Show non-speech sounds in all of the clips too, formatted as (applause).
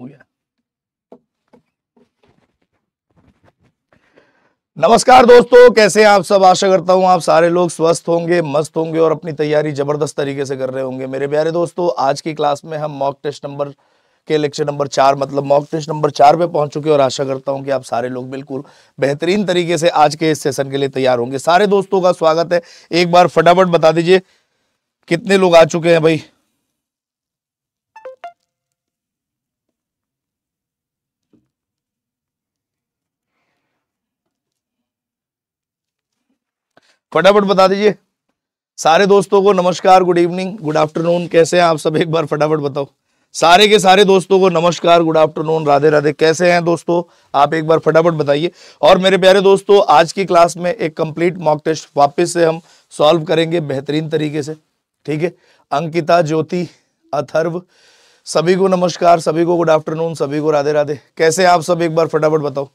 हो गया नमस्कार दोस्तों कैसे आप सब आशा करता हूं आप सारे लोग स्वस्थ होंगे मस्त होंगे और अपनी तैयारी जबरदस्त तरीके से कर रहे होंगे मेरे प्यारे दोस्तों आज की क्लास में हम मॉक टेस्ट नंबर के लेक्चर नंबर चार मतलब मॉक टेस्ट नंबर चार पे पहुंच चुके और आशा करता हूं कि आप सारे लोग बिल्कुल बेहतरीन तरीके से आज के इस सेशन के लिए तैयार होंगे सारे दोस्तों का स्वागत है एक बार फटाफट बता दीजिए कितने लोग आ चुके हैं भाई फटाफट बता दीजिए सारे दोस्तों को नमस्कार गुड इवनिंग गुड आफ्टरनून कैसे हैं आप सब एक बार फटाफट बताओ सारे के सारे दोस्तों को नमस्कार गुड आफ्टरनून राधे राधे कैसे हैं दोस्तों आप एक बार फटाफट बताइए और मेरे प्यारे दोस्तों आज की क्लास में एक कंप्लीट मॉक टेस्ट वापस से हम सॉल्व करेंगे बेहतरीन तरीके से ठीक है अंकिता ज्योति अथर्व सभी को नमस्कार सभी को गुड आफ्टरनून सभी को राधे राधे कैसे आप सब एक बार फटाफट बताओ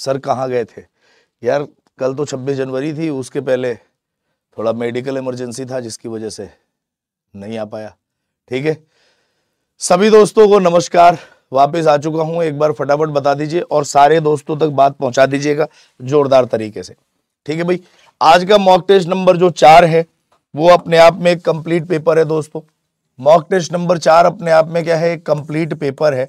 सर कहाँ गए थे यार कल तो 26 जनवरी थी उसके पहले थोड़ा मेडिकल इमरजेंसी था जिसकी वजह से नहीं आ पाया ठीक है सभी दोस्तों को नमस्कार वापस आ चुका हूं एक बार फटाफट बता दीजिए और सारे दोस्तों तक बात पहुंचा दीजिएगा जोरदार तरीके से ठीक है भाई आज का मॉक टेस्ट नंबर जो चार है वो अपने आप में एक कंप्लीट पेपर है दोस्तों मॉक टेस्ट नंबर चार अपने आप में क्या है एक कंप्लीट पेपर है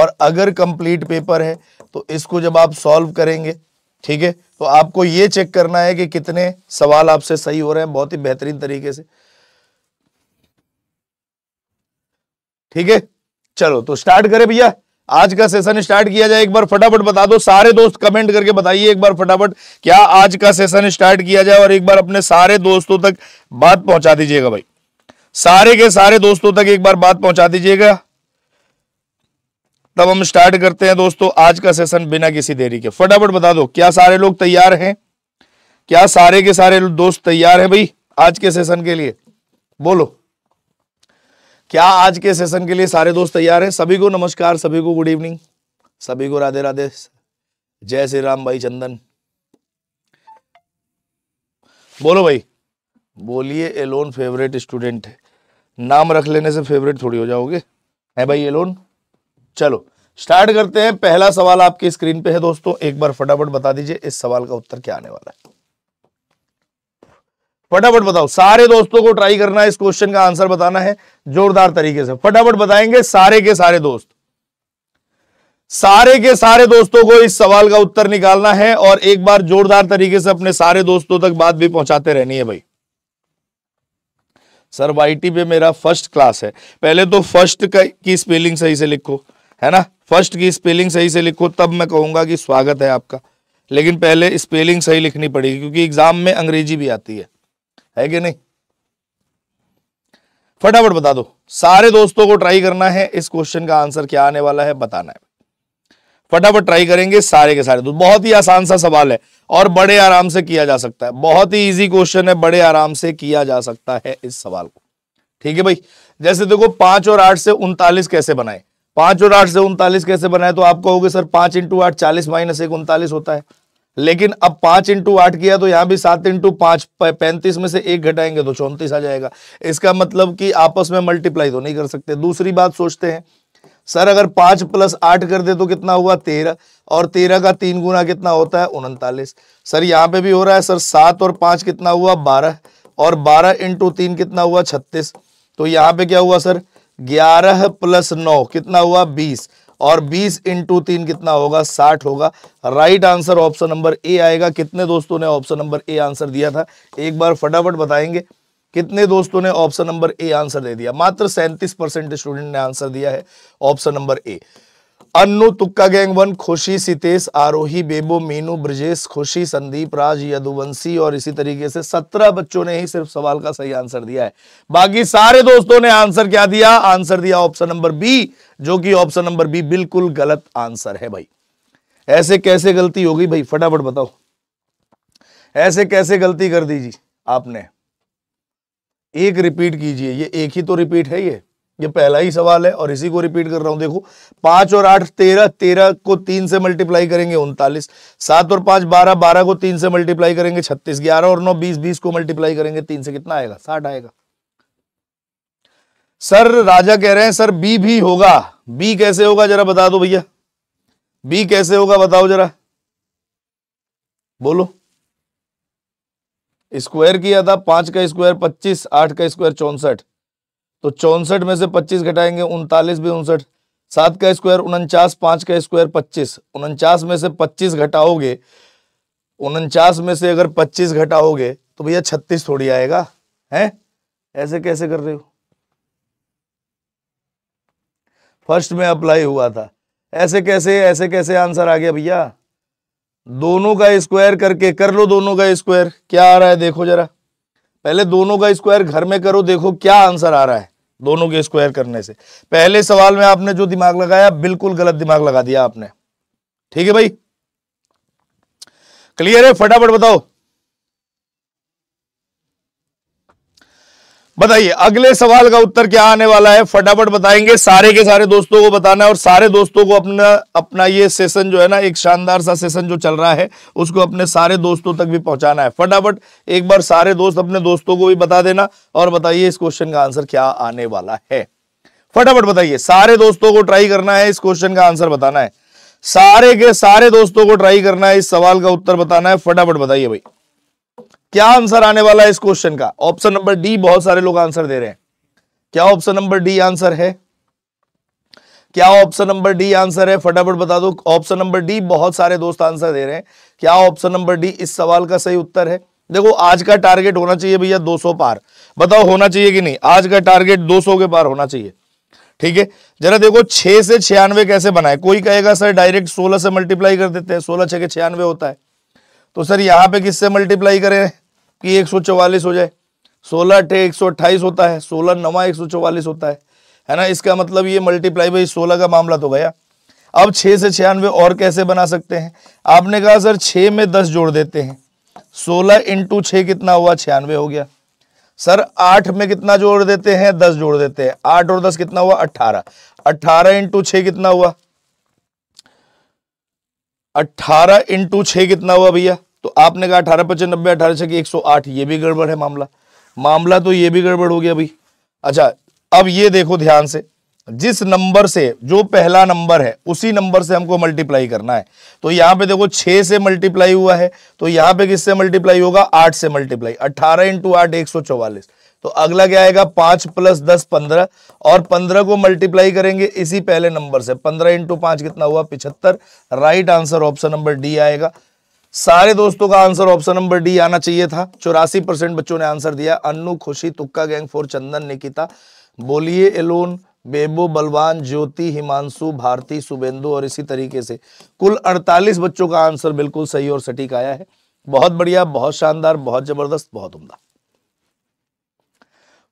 और अगर कंप्लीट पेपर है तो इसको जब आप सॉल्व करेंगे ठीक है तो आपको ये चेक करना है कि कितने सवाल आपसे सही हो रहे हैं बहुत ही बेहतरीन तरीके से ठीक है चलो तो स्टार्ट करें भैया आज का सेशन स्टार्ट किया जाए एक बार फटाफट बता दो सारे दोस्त कमेंट करके बताइए एक बार फटाफट क्या आज का सेशन स्टार्ट किया जाए और एक बार अपने सारे दोस्तों तक बात पहुंचा दीजिएगा भाई सारे के सारे दोस्तों तक एक बार बात पहुंचा दीजिएगा तब हम स्टार्ट करते हैं दोस्तों आज का सेशन बिना किसी देरी के फटाफट बता दो क्या सारे लोग तैयार हैं क्या सारे के सारे दोस्त तैयार हैं भाई आज के सेशन के लिए बोलो क्या आज के सेशन के लिए सारे दोस्त तैयार हैं सभी को नमस्कार सभी को गुड इवनिंग सभी को राधे राधे जय श्री राम भाई चंदन बोलो भाई बोलिए एलोन फेवरेट स्टूडेंट है नाम रख लेने से फेवरेट थोड़ी हो जाओगे है भाई एलोन चलो स्टार्ट करते हैं पहला सवाल आपकी स्क्रीन पे है दोस्तों एक बार फटाफट बता दीजिए इस सवाल का उत्तर क्या आने वाला है फटाफट बताओ सारे दोस्तों को ट्राई करना है इस क्वेश्चन का आंसर बताना है जोरदार तरीके से फटाफट बताएंगे सारे के सारे दोस्त सारे के सारे दोस्तों को इस सवाल का उत्तर निकालना है और एक बार जोरदार तरीके से अपने सारे दोस्तों तक बात भी पहुंचाते रहनी है भाई सर वाई पे मेरा फर्स्ट क्लास है पहले तो फर्स्ट की स्पेलिंग सही से लिखो है ना फर्स्ट की स्पेलिंग सही से लिखो तब मैं कहूँगा कि स्वागत है आपका लेकिन पहले स्पेलिंग सही लिखनी पड़ेगी क्योंकि एग्जाम में अंग्रेजी भी आती है है कि नहीं फटाफट बता दो सारे दोस्तों को ट्राई करना है इस क्वेश्चन का आंसर क्या आने वाला है बताना है फटाफट ट्राई करेंगे सारे के सारे दोस्त बहुत ही आसान सा सवाल है और बड़े आराम से किया जा सकता है बहुत ही इजी क्वेश्चन है बड़े आराम से किया जा सकता है इस सवाल को ठीक है भाई जैसे देखो पांच और आठ से उनतालीस कैसे बनाए पांच और आठ से उनतालीस कैसे बनाए तो आप कहोगे सर पांच इंटू आठ चालीस माइनस एक उनतालीस होता है लेकिन अब पांच इंटू आठ किया तो यहां भी सात इंटू पांच पैंतीस में से एक घटाएंगे तो चौंतीस आ जाएगा इसका मतलब कि आपस में मल्टीप्लाई तो नहीं कर सकते दूसरी बात सोचते हैं सर अगर पांच प्लस आठ कर दे तो कितना हुआ तेरह और तेरह का तीन गुना कितना होता है उनतालीस सर यहाँ पे भी हो रहा है सर सात और पांच कितना हुआ बारह और बारह इंटू तीन कितना हुआ छत्तीस तो यहाँ पे क्या हुआ सर ग्यारह प्लस नौ कितना हुआ बीस और बीस इंटू तीन कितना होगा साठ होगा right answer option number A आएगा कितने दोस्तों ने ऑप्शन नंबर ए आंसर दिया था एक बार फटाफट बताएंगे कितने दोस्तों ने ऑप्शन नंबर ए आंसर दे दिया मात्र सैंतीस परसेंट स्टूडेंट ने आंसर दिया है ऑप्शन नंबर ए अन्नु तुक्का गैंग वन खुशी सितेश आरोही बेबो मीनू ब्रजेश खुशी संदीप राज यदुवंशी और इसी तरीके से सत्रह बच्चों ने ही सिर्फ सवाल का सही आंसर दिया है बाकी सारे दोस्तों ने आंसर क्या दिया आंसर दिया ऑप्शन नंबर बी जो कि ऑप्शन नंबर बी बिल्कुल गलत आंसर है भाई ऐसे कैसे गलती हो गई भाई फटाफट बताओ ऐसे कैसे गलती कर दीजिए आपने एक रिपीट कीजिए ये एक ही तो रिपीट है ये ये पहला ही सवाल है और इसी को रिपीट कर रहा हूं देखो पांच और आठ तेरह तेरह को तीन से मल्टीप्लाई करेंगे उनतालीस सात और पांच बारह बारह को तीन से मल्टीप्लाई करेंगे छत्तीस ग्यारह और नौ बीस बीस को मल्टीप्लाई करेंगे तीन से कितना आएगा साठ आएगा सर राजा कह रहे हैं सर बी भी होगा बी कैसे होगा जरा बता दो भैया बी कैसे होगा बताओ जरा बोलो स्क्वायर किया था पांच का स्क्वायर पच्चीस आठ का स्क्वायर चौसठ तो चौंसठ में से पच्चीस घटाएंगे उनतालीस भी उनसठ सात का स्क्वायर उनचास पांच का स्क्वायर पच्चीस उनचास में से पच्चीस घटाओगे उनचास में से अगर पच्चीस घटाओगे तो भैया छत्तीस थोड़ी आएगा हैं ऐसे कैसे कर रहे हो फर्स्ट में अप्लाई हुआ था ऐसे कैसे ऐसे कैसे आंसर आ गया भैया दोनों का स्क्वायर करके कर लो दोनों का स्क्वायर क्या आ रहा है देखो जरा पहले दोनों का स्क्वायर घर में करो देखो क्या आंसर आ रहा है दोनों के स्क्वायर करने से पहले सवाल में आपने जो दिमाग लगाया बिल्कुल गलत दिमाग लगा दिया आपने ठीक है भाई क्लियर है फटाफट बताओ बताइए अगले सवाल का उत्तर क्या आने वाला है फटाफट बताएंगे सारे के सारे दोस्तों को बताना है और सारे दोस्तों को अपना अपना ये सेशन जो है ना एक शानदार सा सेशन जो चल रहा है उसको अपने सारे दोस्तों तक भी पहुंचाना है फटाफट एक बार सारे दोस्त अपने दोस्तों को भी बता देना और बताइए इस क्वेश्चन का आंसर क्या आने वाला है फटाफट बताइए सारे दोस्तों को ट्राई करना है इस क्वेश्चन का आंसर बताना है सारे के सारे दोस्तों को ट्राई करना है इस सवाल का उत्तर बताना है फटाफट बताइए भाई क्या आंसर आने वाला है इस क्वेश्चन का ऑप्शन नंबर डी बहुत सारे लोग आंसर दे रहे हैं क्या ऑप्शन नंबर डी आंसर है क्या ऑप्शन नंबर डी आंसर है फटाफट बता दो ऑप्शन नंबर डी बहुत सारे दोस्त आंसर दे रहे हैं क्या ऑप्शन नंबर डी इस सवाल का सही उत्तर है देखो आज का टारगेट होना चाहिए भैया 200 पार बताओ होना चाहिए कि नहीं आज का टारगेट 200 के पार होना चाहिए ठीक है जरा देखो छह से छियानवे कैसे बनाए कोई कहेगा सर डायरेक्ट सोलह से मल्टीप्लाई कर देते हैं सोलह छह के छियानवे होता है तो सर यहाँ पे किससे मल्टीप्लाई करें कि एक हो जाए सोलह टे एक होता है सोलह नवा एक होता है है ना इसका मतलब ये मल्टीप्लाई बाई सोलह का मामला तो गया अब छः से छियानवे और कैसे बना सकते हैं आपने कहा सर छः में दस जोड़ देते हैं सोलह इंटू छः कितना हुआ छियानवे हो गया सर आठ में कितना जोड़ देते हैं दस जोड़ देते हैं आठ और दस कितना हुआ अट्ठारह अट्ठारह इंटू छः कितना हुआ अट्ठारह इंटू छः कितना हुआ भैया तो आपने कहा अठारह पच्चीस नब्बे अठारह छः एक सौ आठ ये भी गड़बड़ है मामला मामला तो ये भी गड़बड़ हो गया भाई अच्छा अब ये देखो ध्यान से जिस नंबर से जो पहला नंबर है उसी नंबर से हमको मल्टीप्लाई करना है तो यहां पे देखो छह से मल्टीप्लाई हुआ है तो यहां पे किससे मल्टीप्लाई होगा आठ से मल्टीप्लाई अट्ठारह इंटू आठ एक सौ चौवालीस तो अगला क्या आएगा पांच प्लस दस पंद्रह और पंद्रह को मल्टीप्लाई करेंगे इसी पहले नंबर से पंद्रह इंटू पांच कितना हुआ पिछहत्तर right answer option number D आएगा सारे दोस्तों का आंसर ऑप्शन नंबर डी आना चाहिए था चौरासी परसेंट बच्चों ने आंसर दिया अन्नू खुशी तुक्का गैंग फोर चंदन निकिता बोलिए एलोन बेबो बलवान ज्योति हिमांशु भारती सुबेंदु और इसी तरीके से कुल 48 बच्चों का आंसर बिल्कुल सही और सटीक आया है बहुत बढ़िया बहुत शानदार बहुत जबरदस्त बहुत उमदा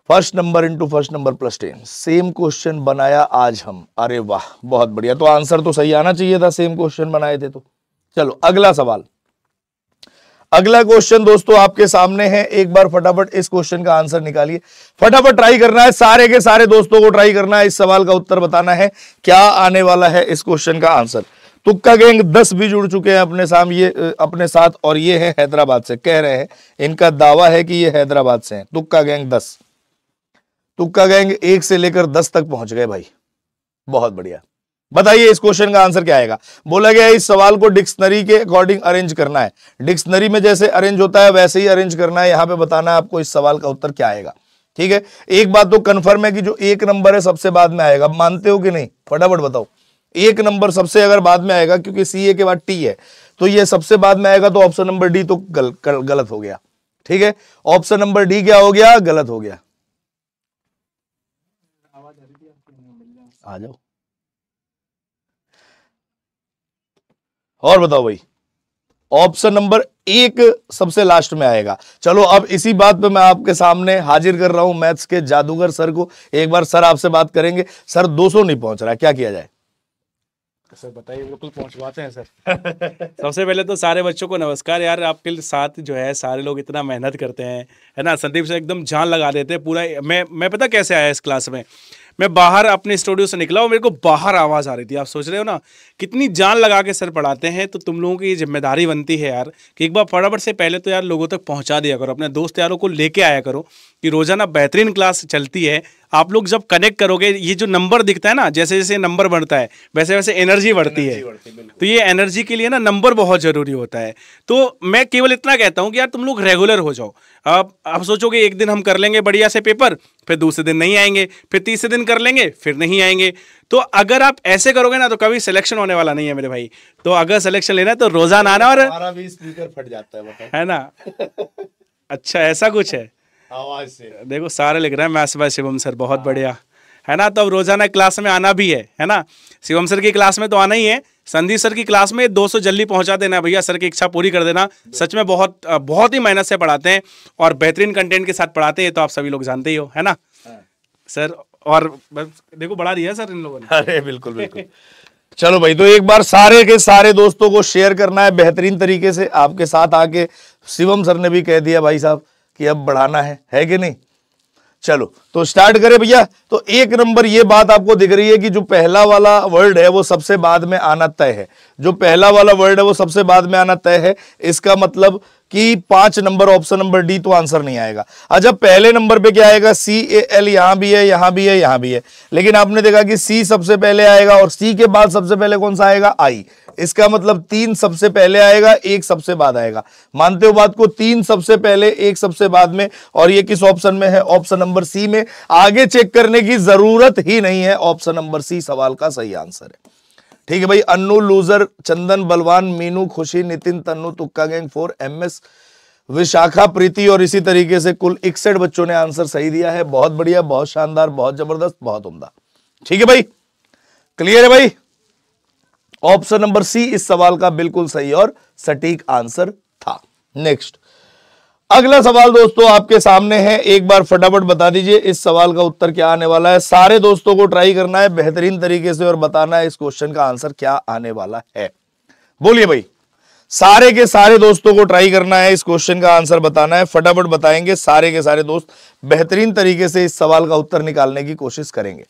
first number into first number plus ten same question बनाया आज हम अरे वाह बहुत बढ़िया तो आंसर तो सही आना चाहिए था सेम क्वेश्चन बनाए थे तो चलो अगला सवाल अगला क्वेश्चन दोस्तों आपके सामने है एक बार फटाफट इस क्वेश्चन का आंसर निकालिए फटाफट ट्राई करना है सारे के सारे दोस्तों को ट्राई करना है इस सवाल का उत्तर बताना है क्या आने वाला है इस क्वेश्चन का आंसर तुक्का गैंग दस भी जुड़ चुके हैं अपने साम ये अपने साथ और ये है हैदराबाद से कह रहे हैं इनका दावा है कि ये हैदराबाद से हैं तुक्का गैंग दस तुक्का गैंग एक से लेकर दस तक पहुंच गए भाई बहुत बढ़िया बताइए इस क्वेश्चन का आंसर क्या आएगा बोला गया इस सवाल को डिक्शनरी के अकॉर्डिंग अरेंज करना है डिक्शनरी में जैसे अरेंज होता है वैसे ही अरेंज करना है यहां पे बताना है आपको इस सवाल का उत्तर क्या आएगा ठीक है एक बात तो कंफर्म है कि जो एक नंबर है सबसे बाद में आएगा मानते हो कि नहीं फटाफट बताओ एक नंबर सबसे अगर बाद में आएगा क्योंकि सी ए के बाद टी है तो यह सबसे बाद में आएगा तो ऑप्शन नंबर डी तो गल, गल, गलत हो गया ठीक है ऑप्शन नंबर डी क्या हो गया गलत हो गया आ जाओ और बताओ भाई ऑप्शन नंबर एक सबसे लास्ट में आएगा चलो अब इसी बात पे मैं आपके सामने हाजिर कर रहा हूं मैथ्स के जादूगर सर को एक बार सर आपसे बात करेंगे सर 200 नहीं पहुंच रहा क्या किया जाए सर बताइए बिल्कुल तो पहुंचवाते हैं सर (laughs) सबसे पहले तो सारे बच्चों को नमस्कार यार आपके साथ जो है सारे लोग इतना मेहनत करते हैं है ना संदीप सर एकदम जान लगा देते हैं पूरा मैं मैं पता कैसे आया इस क्लास में मैं बाहर अपने स्टूडियो से निकला और मेरे को बाहर आवाज़ आ रही थी आप सोच रहे हो ना कितनी जान लगा के सर पढ़ाते हैं तो तुम लोगों की ये जिम्मेदारी बनती है यार कि एक बार फटाफट से पहले तो यार लोगों तक पहुँचा दिया करो अपने दोस्त यारों को लेके आया करो कि रोज़ाना बेहतरीन क्लास चलती है आप लोग जब कनेक्ट करोगे ये जो नंबर दिखता है ना जैसे जैसे नंबर बढ़ता है वैसे वैसे एनर्जी बढ़ती है तो ये एनर्जी के लिए ना नंबर बहुत ज़रूरी होता है तो मैं केवल इतना कहता हूँ कि यार तुम लोग रेगुलर हो जाओ आप आप सोचोगे एक दिन हम कर लेंगे बढ़िया से पेपर फिर दूसरे दिन नहीं आएंगे फिर तीसरे दिन कर लेंगे फिर नहीं आएंगे तो अगर आप ऐसे करोगे ना तो कभी सिलेक्शन होने वाला नहीं है मेरे भाई तो अगर सिलेक्शन लेना है तो रोजाना आना और भी स्पीकर फट जाता है है ना अच्छा ऐसा कुछ है आवाज oh, से देखो सारे लिख रहे हैं मैथ्स बाय शिवम सर बहुत बढ़िया है ना तो अब रोजाना क्लास में आना भी है है ना शिवम सर की क्लास में तो आना ही है संधि सर की क्लास में 200 जल्दी पहुंचा देना भैया सर की इच्छा पूरी कर देना सच में बहुत बहुत ही मेहनत से पढ़ाते हैं और बेहतरीन कंटेंट के साथ पढ़ाते हैं तो आप सभी लोग जानते ही हो है ना हाँ। सर और देखो बढ़ा दिया सर इन लोगों ने अरे बिल्कुल बिल्कुल चलो भाई तो एक बार सारे के सारे दोस्तों को शेयर करना है बेहतरीन तरीके से आपके साथ आके शिवम सर ने भी कह दिया भाई साहब कि अब बढ़ाना है है कि नहीं चलो तो स्टार्ट करें भैया तो एक नंबर ये बात आपको दिख रही है कि जो पहला वाला वर्ड है वो सबसे बाद में आना तय है जो पहला वाला वर्ड है वो सबसे बाद में आना तय है इसका मतलब कि पांच नंबर ऑप्शन नंबर डी तो आंसर नहीं आएगा अच्छा पहले नंबर पे क्या आएगा सी ए एल यहां भी है यहां भी है यहां भी है लेकिन आपने देखा कि सी सबसे पहले आएगा और सी के बाद सबसे पहले कौन सा आएगा आई इसका मतलब तीन सबसे पहले आएगा एक सबसे बाद आएगा मानते हो बात को तीन सबसे पहले एक सबसे बाद में और ये किस ऑप्शन में है ऑप्शन नंबर सी में आगे चेक करने की जरूरत ही नहीं है ऑप्शन नंबर सी सवाल का सही आंसर है ठीक है भाई अन्नू लूजर चंदन बलवान मीनू खुशी नितिन तन्नू तुक्का gang four M S Vishakha Preeti और इसी तरीके से कुल इकसठ बच्चों ने आंसर सही दिया है बहुत बढ़िया बहुत शानदार बहुत जबरदस्त बहुत उमदा ठीक है भाई क्लियर है भाई ऑप्शन नंबर सी इस सवाल का बिल्कुल सही और सटीक आंसर था नेक्स्ट अगला सवाल दोस्तों आपके सामने है एक बार फटाफट बता दीजिए इस सवाल का उत्तर क्या आने वाला है सारे दोस्तों को ट्राई करना है बेहतरीन तरीके से और बताना है इस क्वेश्चन का आंसर क्या आने वाला है बोलिए भाई सारे के सारे दोस्तों को ट्राई करना है इस क्वेश्चन का आंसर बताना है फटाफट बताएंगे सारे के सारे दोस्त बेहतरीन तरीके से इस सवाल का उत्तर निकालने की कोशिश करेंगे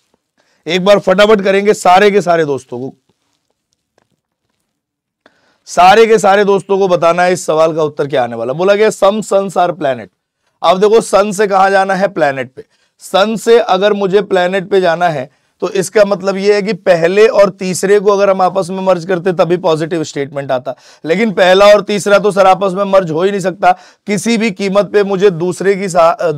एक बार फटाफट करेंगे सारे के सारे दोस्तों को सारे के सारे दोस्तों को बताना है इस सवाल का उत्तर क्या आने वाला बोला गया सम सन आर प्लैनेट अब देखो सन से कहा जाना है प्लैनेट पे सन से अगर मुझे प्लेनेट पे जाना है तो इसका मतलब यह है कि पहले और तीसरे को अगर हम आपस में मर्ज करते तभी पॉजिटिव स्टेटमेंट आता लेकिन पहला और तीसरा तो सर आपस में मर्ज हो ही नहीं सकता किसी भी कीमत पे मुझे दूसरे की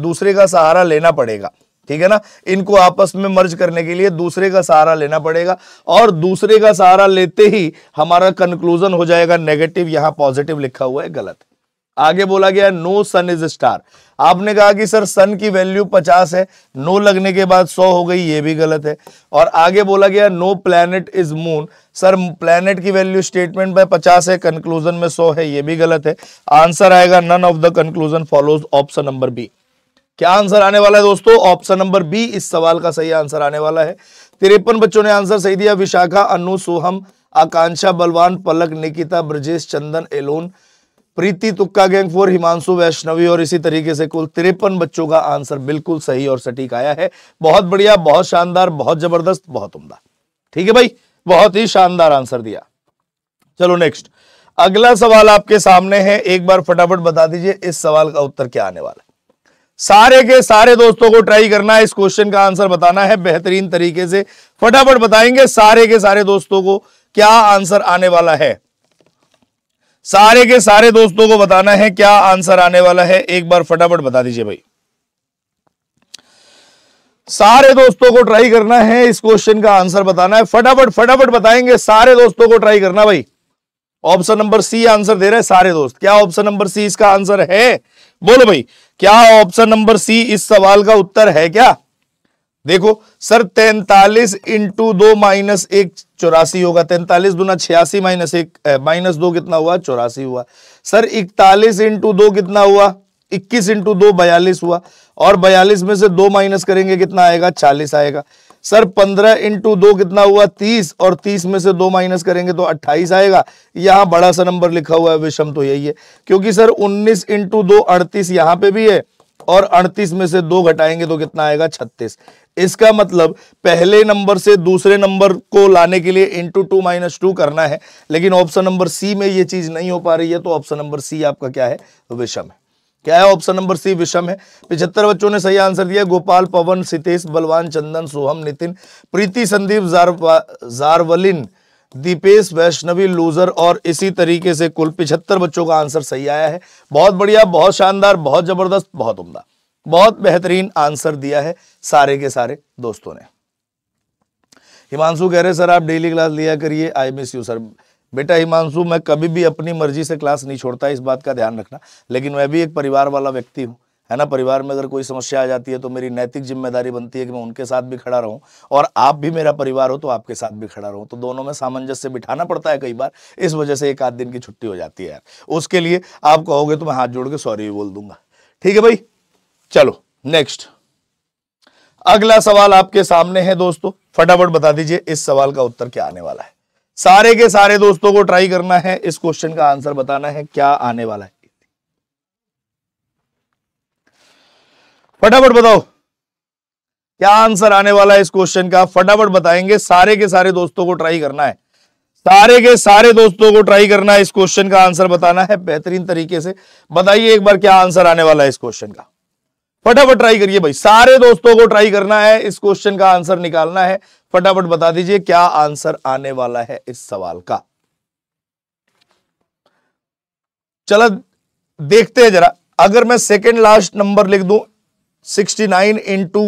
दूसरे का सहारा लेना पड़ेगा ठीक है ना इनको आपस में मर्ज करने के लिए दूसरे का सहारा लेना पड़ेगा और दूसरे का सहारा लेते ही हमारा कंक्लूजन हो जाएगा नेगेटिव यहाँ पॉजिटिव लिखा हुआ है गलत आगे बोला गया नो सन इज स्टार आपने कहा कि सर सन की वैल्यू पचास है नो लगने के बाद सौ हो गई ये भी गलत है और आगे बोला गया no planet is moon sir planet की वैल्यू स्टेटमेंट में पचास है कंक्लूजन में सौ है ये भी गलत है आंसर आएगा none of the conclusion follows option number B क्या आंसर आने वाला है दोस्तों ऑप्शन नंबर बी इस सवाल का सही आंसर आने वाला है तिरपन बच्चों ने आंसर सही दिया विशाखा अनु सोहम आकांक्षा बलवान पलक निकिता ब्रजेश चंदन एलोन प्रीति तुक्का गैंग फोर हिमांशु वैष्णवी और इसी तरीके से कुल तिरपन बच्चों का आंसर बिल्कुल सही और सटीक आया है बहुत बढ़िया बहुत शानदार बहुत जबरदस्त बहुत उमदा ठीक है भाई बहुत ही शानदार आंसर दिया चलो नेक्स्ट अगला सवाल आपके सामने है एक बार फटाफट बता दीजिए इस सवाल का उत्तर क्या आने वाला है सारे के सारे दोस्तों को ट्राई करना है इस क्वेश्चन का आंसर बताना है बेहतरीन तरीके से फटाफट बताएंगे सारे के सारे दोस्तों को क्या आंसर आने वाला है सारे के सारे दोस्तों को बताना है क्या आंसर आने वाला है एक बार फटाफट बता दीजिए भाई सारे दोस्तों को ट्राई करना है इस क्वेश्चन का आंसर बताना है फटाफट फटाफट बताएंगे सारे दोस्तों को ट्राई करना भाई ऑप्शन नंबर सी आंसर दे रहे हैं सारे दोस्त क्या ऑप्शन नंबर सी इसका आंसर है बोलो भाई क्या ऑप्शन नंबर सी इस सवाल का उत्तर है क्या देखो सर तैतालीस इंटू दो माइनस एक चौरासी होगा तैतालीस दुना छियासी माइनस एक माइनस दो कितना हुआ चौरासी हुआ सर इकतालीस इंटू दो कितना हुआ इक्कीस इंटू दो बयालीस हुआ और बयालीस में से दो माइनस करेंगे कितना आएगा चालीस आएगा सर पंद्रह इंटू दो कितना हुआ तीस और तीस में से दो माइनस करेंगे तो अट्ठाईस आएगा यहाँ बड़ा सा नंबर लिखा हुआ है विषम तो यही है क्योंकि सर उन्नीस इंटू दो अड़तीस यहाँ पे भी है और अड़तीस में से दो घटाएंगे तो कितना आएगा छत्तीस इसका मतलब पहले नंबर से दूसरे नंबर को लाने के लिए इंटू टू माइनस टू करना है लेकिन ऑप्शन नंबर सी में ये चीज नहीं हो पा रही है तो ऑप्शन नंबर सी आपका क्या है विषम है क्या है ऑप्शन नंबर सी विषम है पिछहत्तर बच्चों ने सही आंसर दिया गोपाल पवन सितेश बलवान चंदन सोहम नितिन प्रीति संदीप जारवलिन दीपेश वैष्णवी लूजर और इसी तरीके से कुल पिछहत्तर बच्चों का आंसर सही आया है बहुत बढ़िया बहुत शानदार बहुत जबरदस्त बहुत उम्दा बहुत बेहतरीन आंसर दिया है सारे के सारे दोस्तों ने हिमांशु कह रहे सर आप डेली क्लास लिया करिए आई मिस यू सर बेटा हिमांशु मैं कभी भी अपनी मर्जी से क्लास नहीं छोड़ता इस बात का ध्यान रखना लेकिन मैं भी एक परिवार वाला व्यक्ति हूँ है ना परिवार में अगर कोई समस्या आ जाती है तो मेरी नैतिक जिम्मेदारी बनती है कि मैं उनके साथ भी खड़ा रहूं और आप भी मेरा परिवार हो तो आपके साथ भी खड़ा रहूं तो दोनों में सामंजस्य बिठाना पड़ता है कई बार इस वजह से एक आध दिन की छुट्टी हो जाती है यार उसके लिए आप कहोगे तो मैं हाथ जोड़ के सॉरी भी बोल दूंगा ठीक है भाई चलो नेक्स्ट अगला सवाल आपके सामने है दोस्तों फटाफट बता दीजिए इस सवाल का उत्तर क्या आने वाला है सारे के सारे दोस्तों को ट्राई करना है इस क्वेश्चन का आंसर बताना है क्या आने वाला है फटाफट बताओ क्या आंसर आने वाला है इस क्वेश्चन का फटाफट बताएंगे सारे के सारे दोस्तों को ट्राई करना है सारे के सारे दोस्तों को ट्राई करना है इस क्वेश्चन का आंसर बताना है बेहतरीन तरीके से बताइए एक बार क्या आंसर आने वाला है इस क्वेश्चन का फटाफट ट्राई करिए भाई सारे दोस्तों को ट्राई करना है इस क्वेश्चन का आंसर निकालना है फटाफट बता दीजिए क्या आंसर आने वाला है इस सवाल का चलो देखते हैं जरा अगर मैं सेकेंड लास्ट नंबर लिख दूं 69 नाइन इंटू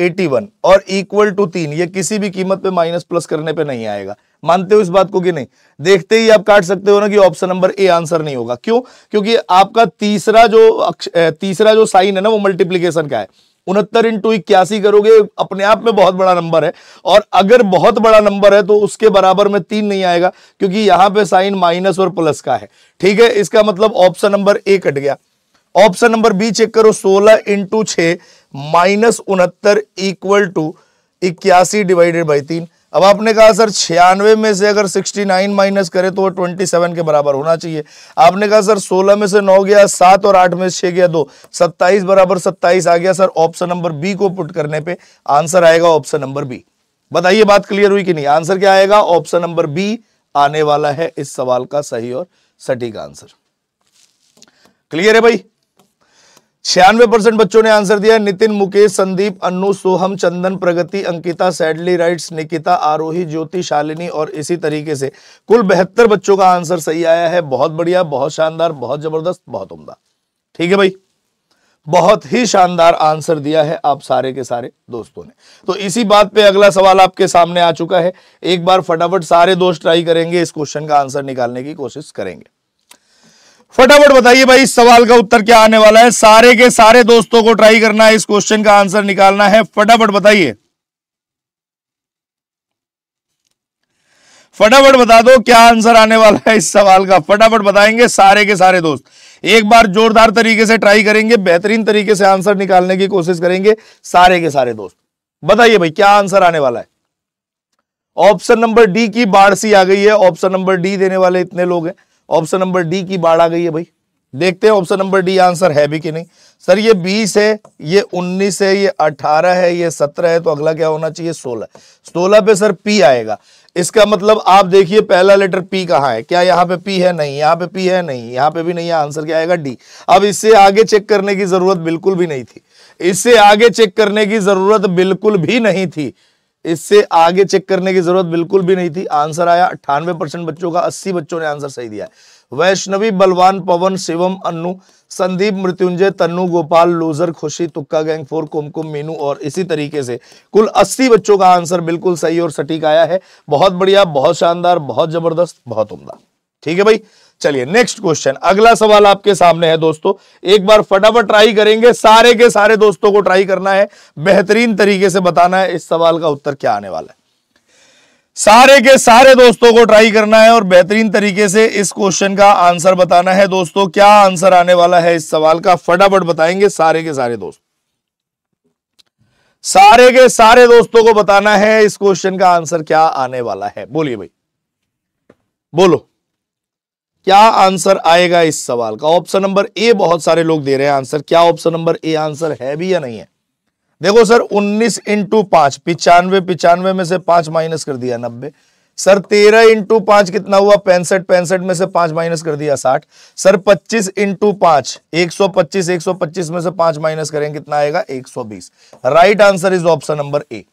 एटी और इक्वल टू तीन ये किसी भी कीमत पे माइनस प्लस करने पे नहीं आएगा मानते हो इस बात को कि नहीं देखते ही आप काट सकते हो ना कि ऑप्शन नंबर ए आंसर नहीं होगा क्यों क्योंकि आपका तीसरा जो तीसरा जो साइन है ना वो मल्टीप्लीकेशन का है उनहत्तर इंटू इक्यासी करोगे अपने आप में बहुत बड़ा नंबर है और अगर बहुत बड़ा नंबर है तो उसके बराबर में तीन नहीं आएगा क्योंकि यहां पे साइन माइनस और प्लस का है ठीक है इसका मतलब ऑप्शन नंबर ए कट गया ऑप्शन नंबर बी चेक करो सोलह इंटू छ माइनस उनहत्तर इक्वल टू इक्यासी डिवाइडेड बाई तीन अब आपने कहा सर छियानवे में से अगर 69 माइनस करें तो वो 27 के बराबर होना चाहिए आपने कहा सर 16 में से 9 गया सात और 8 में से 6 गया दो 27 बराबर 27 आ गया सर ऑप्शन नंबर बी को पुट करने पे आंसर आएगा ऑप्शन नंबर बी बताइए बात क्लियर हुई कि नहीं आंसर क्या आएगा ऑप्शन नंबर बी आने वाला है इस सवाल का सही और सटीक आंसर क्लियर है भाई छियानवे परसेंट बच्चों ने आंसर दिया नितिन मुकेश संदीप अनु सोहम चंदन प्रगति अंकिता सैडली राइट्स निकिता आरोही ज्योति शालिनी और इसी तरीके से कुल बेहतर बच्चों का आंसर सही आया है बहुत बढ़िया बहुत शानदार बहुत जबरदस्त बहुत उम्दा ठीक है भाई बहुत ही शानदार आंसर दिया है आप सारे के सारे दोस्तों ने तो इसी बात पे अगला सवाल आपके सामने आ चुका है एक बार फटाफट सारे दोस्त ट्राई करेंगे इस क्वेश्चन का आंसर निकालने की कोशिश करेंगे फटाफट बताइए भाई इस सवाल का उत्तर क्या आने वाला है सारे के सारे दोस्तों को ट्राई करना है इस क्वेश्चन का आंसर निकालना है फटाफट बताइए फटाफट बता दो क्या आंसर आने वाला है इस सवाल का फटाफट बताएंगे सारे के सारे दोस्त एक बार जोरदार तरीके से ट्राई करेंगे बेहतरीन तरीके से आंसर निकालने की कोशिश करेंगे सारे के सारे दोस्त बताइए भाई क्या आंसर आने वाला है ऑप्शन नंबर डी की बाढ़ सी आ गई है ऑप्शन नंबर डी देने वाले इतने लोग हैं ऑप्शन नंबर डी की बाढ़ आ गई है भाई देखते हैं ऑप्शन नंबर डी आंसर है भी कि नहीं सर ये बीस है ये उन्नीस है ये अठारह है ये सत्रह है तो अगला क्या होना चाहिए सोलह सोलह पे सर पी आएगा इसका मतलब आप देखिए पहला लेटर पी कहाँ है क्या यहाँ पे पी है नहीं यहाँ पे पी है नहीं यहाँ पे भी नहीं है आंसर क्या आएगा डी अब इससे आगे चेक करने की जरूरत बिल्कुल भी नहीं थी इससे आगे चेक करने की जरूरत बिल्कुल भी नहीं थी इससे आगे चेक करने की जरूरत बिल्कुल भी नहीं थी आंसर आया अट्ठानवे परसेंट बच्चों का अस्सी बच्चों ने आंसर सही दिया वैष्णवी बलवान पवन शिवम अन्नु संदीप मृत्युंजय तन्नू गोपाल लूजर खुशी तुक्का गैंग फोर कुमकुम मीनू और इसी तरीके से कुल 80 बच्चों का आंसर बिल्कुल सही और सटीक आया है बहुत बढ़िया बहुत शानदार बहुत जबरदस्त बहुत उम्दा ठीक है भाई चलिए नेक्स्ट क्वेश्चन अगला सवाल आपके सामने है दोस्तों एक बार फटाफट ट्राई करेंगे सारे के सारे दोस्तों को ट्राई करना है बेहतरीन तरीके से बताना है इस सवाल का उत्तर क्या आने वाला है सारे के सारे दोस्तों को ट्राई करना है और बेहतरीन तरीके से इस क्वेश्चन का आंसर बताना है दोस्तों क्या आंसर आने वाला है इस सवाल का फटाफट बताएंगे सारे के सारे दोस्त सारे के सारे दोस्तों को बताना है इस क्वेश्चन का आंसर क्या आने वाला है बोलिए भाई बोलो क्या आंसर आएगा इस सवाल का ऑप्शन नंबर ए बहुत सारे लोग दे रहे हैं आंसर क्या ऑप्शन नंबर ए आंसर है भी या नहीं है देखो सर 19 इंटू पांच पिचानवे पिचानवे में से पांच माइनस कर दिया नब्बे सर तेरह इंटू पांच कितना हुआ पैंसठ पैंसठ में से पांच माइनस कर दिया साठ सर पच्चीस इंटू पांच एक सौ पच्चीस एक सौ पच्चीस में से पांच माइनस करेंगे कितना आएगा एक सौ बीस right answer is option number A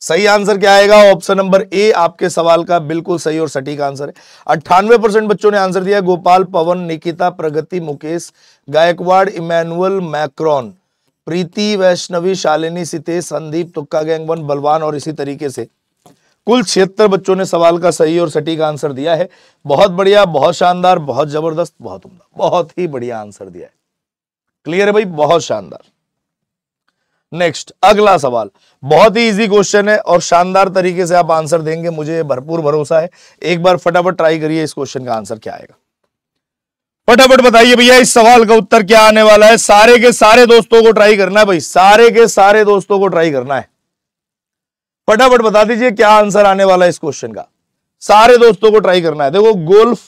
सही आंसर क्या आएगा ऑप्शन नंबर ए आपके सवाल का बिल्कुल सही और सटीक आंसर है अट्ठानवे परसेंट बच्चों ने आंसर दिया गोपाल पवन निकिता प्रगति मुकेश गायकवाड़ इमैनुअल मैक्रॉन प्रीति वैष्णवी शालिनी सितेश संदीप तुक्का गैंगवन बलवान और इसी तरीके से कुल छिहत्तर बच्चों ने सवाल का सही और सटीक आंसर दिया है बहुत बढ़िया बहुत शानदार बहुत जबरदस्त बहुत उम्दा बहुत ही बढ़िया आंसर दिया है क्लियर है भाई बहुत शानदार नेक्स्ट अगला सवाल बहुत ही इजी क्वेश्चन है और शानदार तरीके से आप आंसर देंगे मुझे भरपूर भरोसा है एक बार फटाफट ट्राई करिए इस क्वेश्चन का आंसर क्या आएगा फटाफट बताइए भैया इस सवाल का उत्तर क्या आने वाला है सारे के सारे दोस्तों को ट्राई करना है भाई सारे के सारे दोस्तों को ट्राई करना है फटाफट बता दीजिए क्या आंसर आने वाला है इस क्वेश्चन का सारे दोस्तों को ट्राई करना है देखो गोल्फ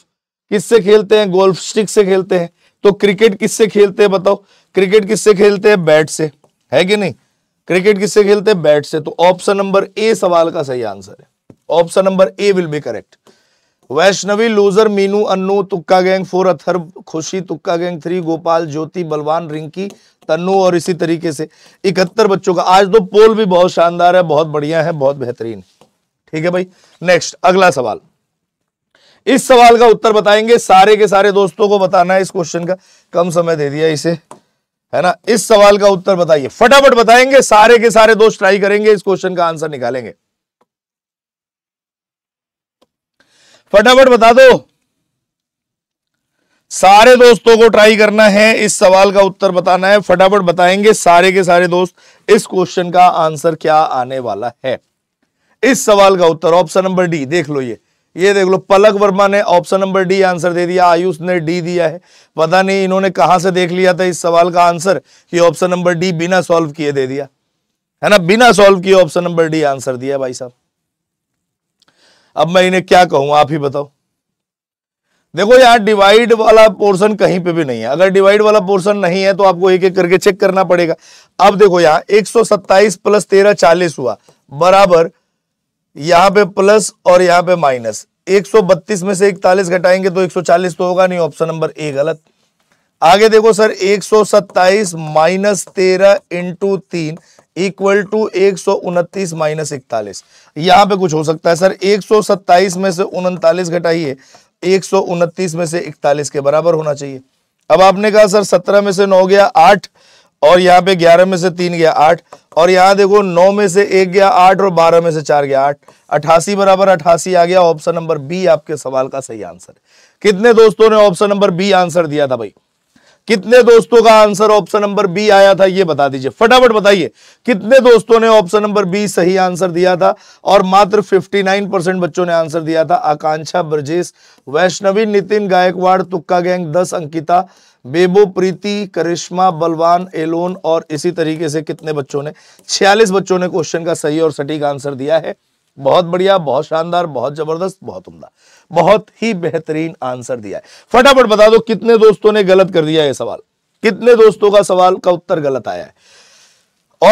किससे खेलते हैं गोल्फ स्टिक से खेलते हैं तो क्रिकेट किससे खेलते हैं बताओ क्रिकेट किससे खेलते हैं बैट से है कि नहीं क्रिकेट किससे खेलते हैं बैट से तो ऑप्शन नंबर ए सवाल का सही आंसर है option number A will be correct Vaishnavi loser Meenu Annu तुक्का गैंग फोर अथर खुशी तुक्का गैंग थ्री गोपाल ज्योति बलवान रिंकी तन्नू और इसी तरीके से इकहत्तर बच्चों का आज तो पोल भी बहुत शानदार है बहुत बढ़िया है बहुत बेहतरीन ठीक है भाई नेक्स्ट अगला सवाल इस सवाल का उत्तर बताएंगे सारे के सारे दोस्तों को बताना है इस क्वेश्चन का कम समय दे दिया इसे है ना इस सवाल का उत्तर बताइए फटाफट बताएंगे सारे के सारे दोस्त ट्राई करेंगे इस क्वेश्चन का आंसर निकालेंगे फटाफट बता दो सारे दोस्तों को ट्राई करना है इस सवाल का उत्तर बताना है फटाफट बताएंगे सारे के सारे दोस्त इस क्वेश्चन का आंसर क्या आने वाला है इस सवाल का उत्तर ऑप्शन नंबर डी देख लो ये ये देख लो पलक वर्मा ने ऑप्शन नंबर डी आंसर दे दिया आयुष ने डी दिया है पता नहीं इन्होंने कहां से देख लिया था इस सवाल का आंसर कि ऑप्शन नंबर डी बिना सॉल्व किए दे दिया है ना बिना सॉल्व किए ऑप्शन नंबर डी आंसर दिया भाई साहब अब मैं इन्हें क्या कहूं आप ही बताओ देखो यहां डिवाइड वाला पोर्शन कहीं पे भी नहीं है अगर डिवाइड वाला पोर्शन नहीं है तो आपको एक एक करके चेक करना पड़ेगा अब देखो यहां 127 प्लस तेरह चालीस हुआ बराबर यहां पे प्लस और यहां पे माइनस 132 में से इकतालीस घटाएंगे तो 140 तो होगा नहीं ऑप्शन नंबर ए गलत आगे देखो सर 127 माइनस तेरह इंटू तीन इक्वल टू एक सौ उनतीस माइनस इकतालीस यहां पे कुछ हो सकता है सर 127 में से उनतालीस घटाइए 129 में से 41 के बराबर होना चाहिए अब आपने कहा सर 17 में से 9 गया 8 और यहाँ पे 11 में से 3 गया आठ और यहां देखो नौ में से एक गया आठ और बारह में से चार गया आठ अठासी बराबर अठासी आ गया ऑप्शन नंबर बी आपके सवाल का सही आंसर कितने दोस्तों ने ऑप्शन नंबर बी आंसर दिया था भाई कितने दोस्तों का आंसर ऑप्शन नंबर बी आया था ये बता दीजिए फटाफट बताइए कितने दोस्तों ने ऑप्शन नंबर बी सही आंसर दिया था और मात्र 59 परसेंट बच्चों ने आंसर दिया था आकांक्षा ब्रजेश वैष्णवी नितिन गायकवाड़ तुक्का गैंग दस अंकिता बेबो प्रीति करिश्मा बलवान एलोन और इसी तरीके से कितने बच्चों ने छियालीस बच्चों ने क्वेश्चन का सही और सटीक आंसर दिया है बहुत बढ़िया बहुत शानदार बहुत जबरदस्त बहुत उमदा बहुत ही बेहतरीन आंसर दिया है फटाफट बता दो कितने दोस्तों ने गलत कर दिया यह सवाल कितने दोस्तों का सवाल का उत्तर गलत आया है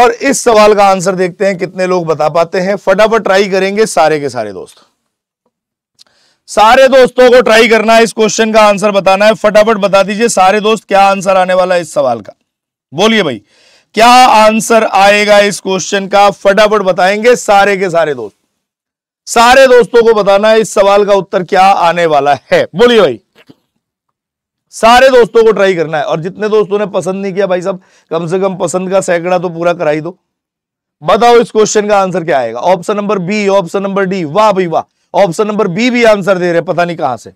और इस सवाल का आंसर देखते हैं कितने लोग बता पाते हैं फटाफट ट्राई करेंगे सारे के सारे दोस्त सारे दोस्तों को ट्राई करना है इस क्वेश्चन का आंसर बताना है फटाफट बता दीजिए सारे दोस्त क्या आंसर आने वाला है इस सवाल का बोलिए भाई क्या आंसर आएगा इस क्वेश्चन का फटाफट बताएंगे सारे के सारे दोस्त सारे दोस्तों को बताना है इस सवाल का उत्तर क्या आने वाला है बोलिए भाई सारे दोस्तों को ट्राई करना है और जितने दोस्तों ने पसंद नहीं किया भाई साहब कम से कम पसंद का सैकड़ा तो पूरा कराई दो बताओ इस क्वेश्चन का आंसर क्या आएगा option number B option number D वाह भाई वाह ऑप्शन नंबर बी भी आंसर दे रहे पता नहीं कहां से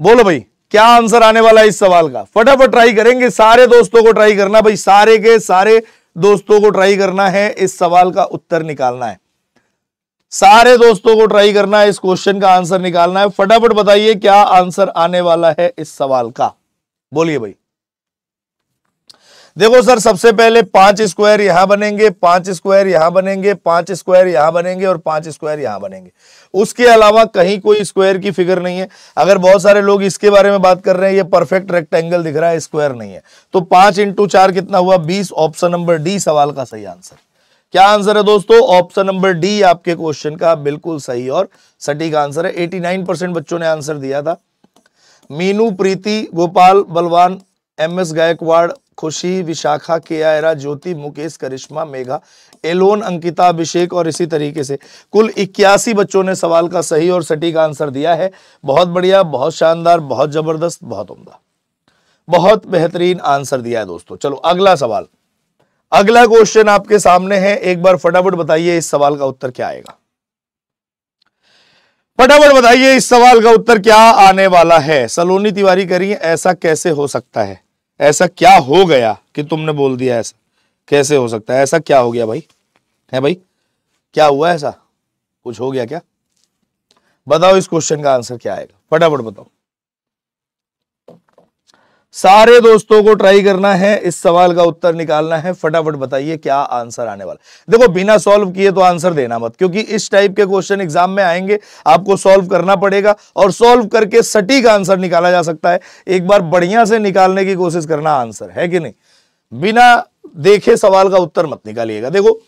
बोलो भाई क्या आंसर आने वाला है इस सवाल का फटाफट ट्राई करेंगे सारे दोस्तों को ट्राई करना भाई सारे के सारे दोस्तों को ट्राई करना है इस सवाल का उत्तर निकालना है सारे दोस्तों को ट्राई करना है इस क्वेश्चन का आंसर निकालना है फटाफट बताइए क्या आंसर आने वाला है इस सवाल का बोलिए भाई देखो सर सबसे पहले पांच स्क्वायर यहां बनेंगे पांच स्क्वायर यहां बनेंगे पांच स्क्वायर यहां बनेंगे और पांच स्क्वायर यहां बनेंगे उसके अलावा कहीं कोई स्क्वायर की फिगर नहीं है अगर बहुत सारे लोग इसके बारे में बात कर रहे हैं ये परफेक्ट रेक्टेंगल दिख रहा है स्क्वायर नहीं है तो पांच इंटू चार कितना हुआ बीस ऑप्शन नंबर डी सवाल का सही आंसर क्या आंसर है दोस्तों ऑप्शन नंबर डी आपके क्वेश्चन का बिल्कुल सही और सटीक आंसर है नाइन परसेंट बच्चों ने आंसर दिया था मीनू प्रीति गोपाल बलवान एम एस गायकवाड़ खुशी विशाखा के आयरा ज्योति मुकेश करिश्मा मेघा एलोन अंकिता अभिषेक और इसी तरीके से कुल इक्यासी बच्चों ने सवाल का सही और सटीक आंसर दिया है बहुत बढ़िया बहुत शानदार बहुत जबरदस्त बहुत उमदा बहुत बेहतरीन आंसर दिया है दोस्तों चलो अगला सवाल अगला क्वेश्चन आपके सामने है एक बार फटाफट बताइए इस सवाल का उत्तर क्या आएगा फटाफट बताइए इस सवाल का उत्तर क्या आने वाला है सलोनी तिवारी करिए ऐसा कैसे हो सकता है ऐसा क्या हो गया कि तुमने बोल दिया ऐसा कैसे हो सकता है ऐसा क्या हो गया भाई है भाई क्या हुआ ऐसा कुछ हो गया क्या बताओ इस क्वेश्चन का आंसर क्या आएगा फटाफट बताओ सारे दोस्तों को ट्राई करना है इस सवाल का उत्तर निकालना है फटाफट बताइए क्या आंसर आने वाला देखो बिना सॉल्व किए तो आंसर देना मत क्योंकि इस टाइप के क्वेश्चन एग्जाम में आएंगे आपको सॉल्व करना पड़ेगा और सॉल्व करके सटीक आंसर निकाला जा सकता है एक बार बढ़िया से निकालने की कोशिश करना आंसर है कि नहीं बिना देखे सवाल का उत्तर मत निकालिएगा देखो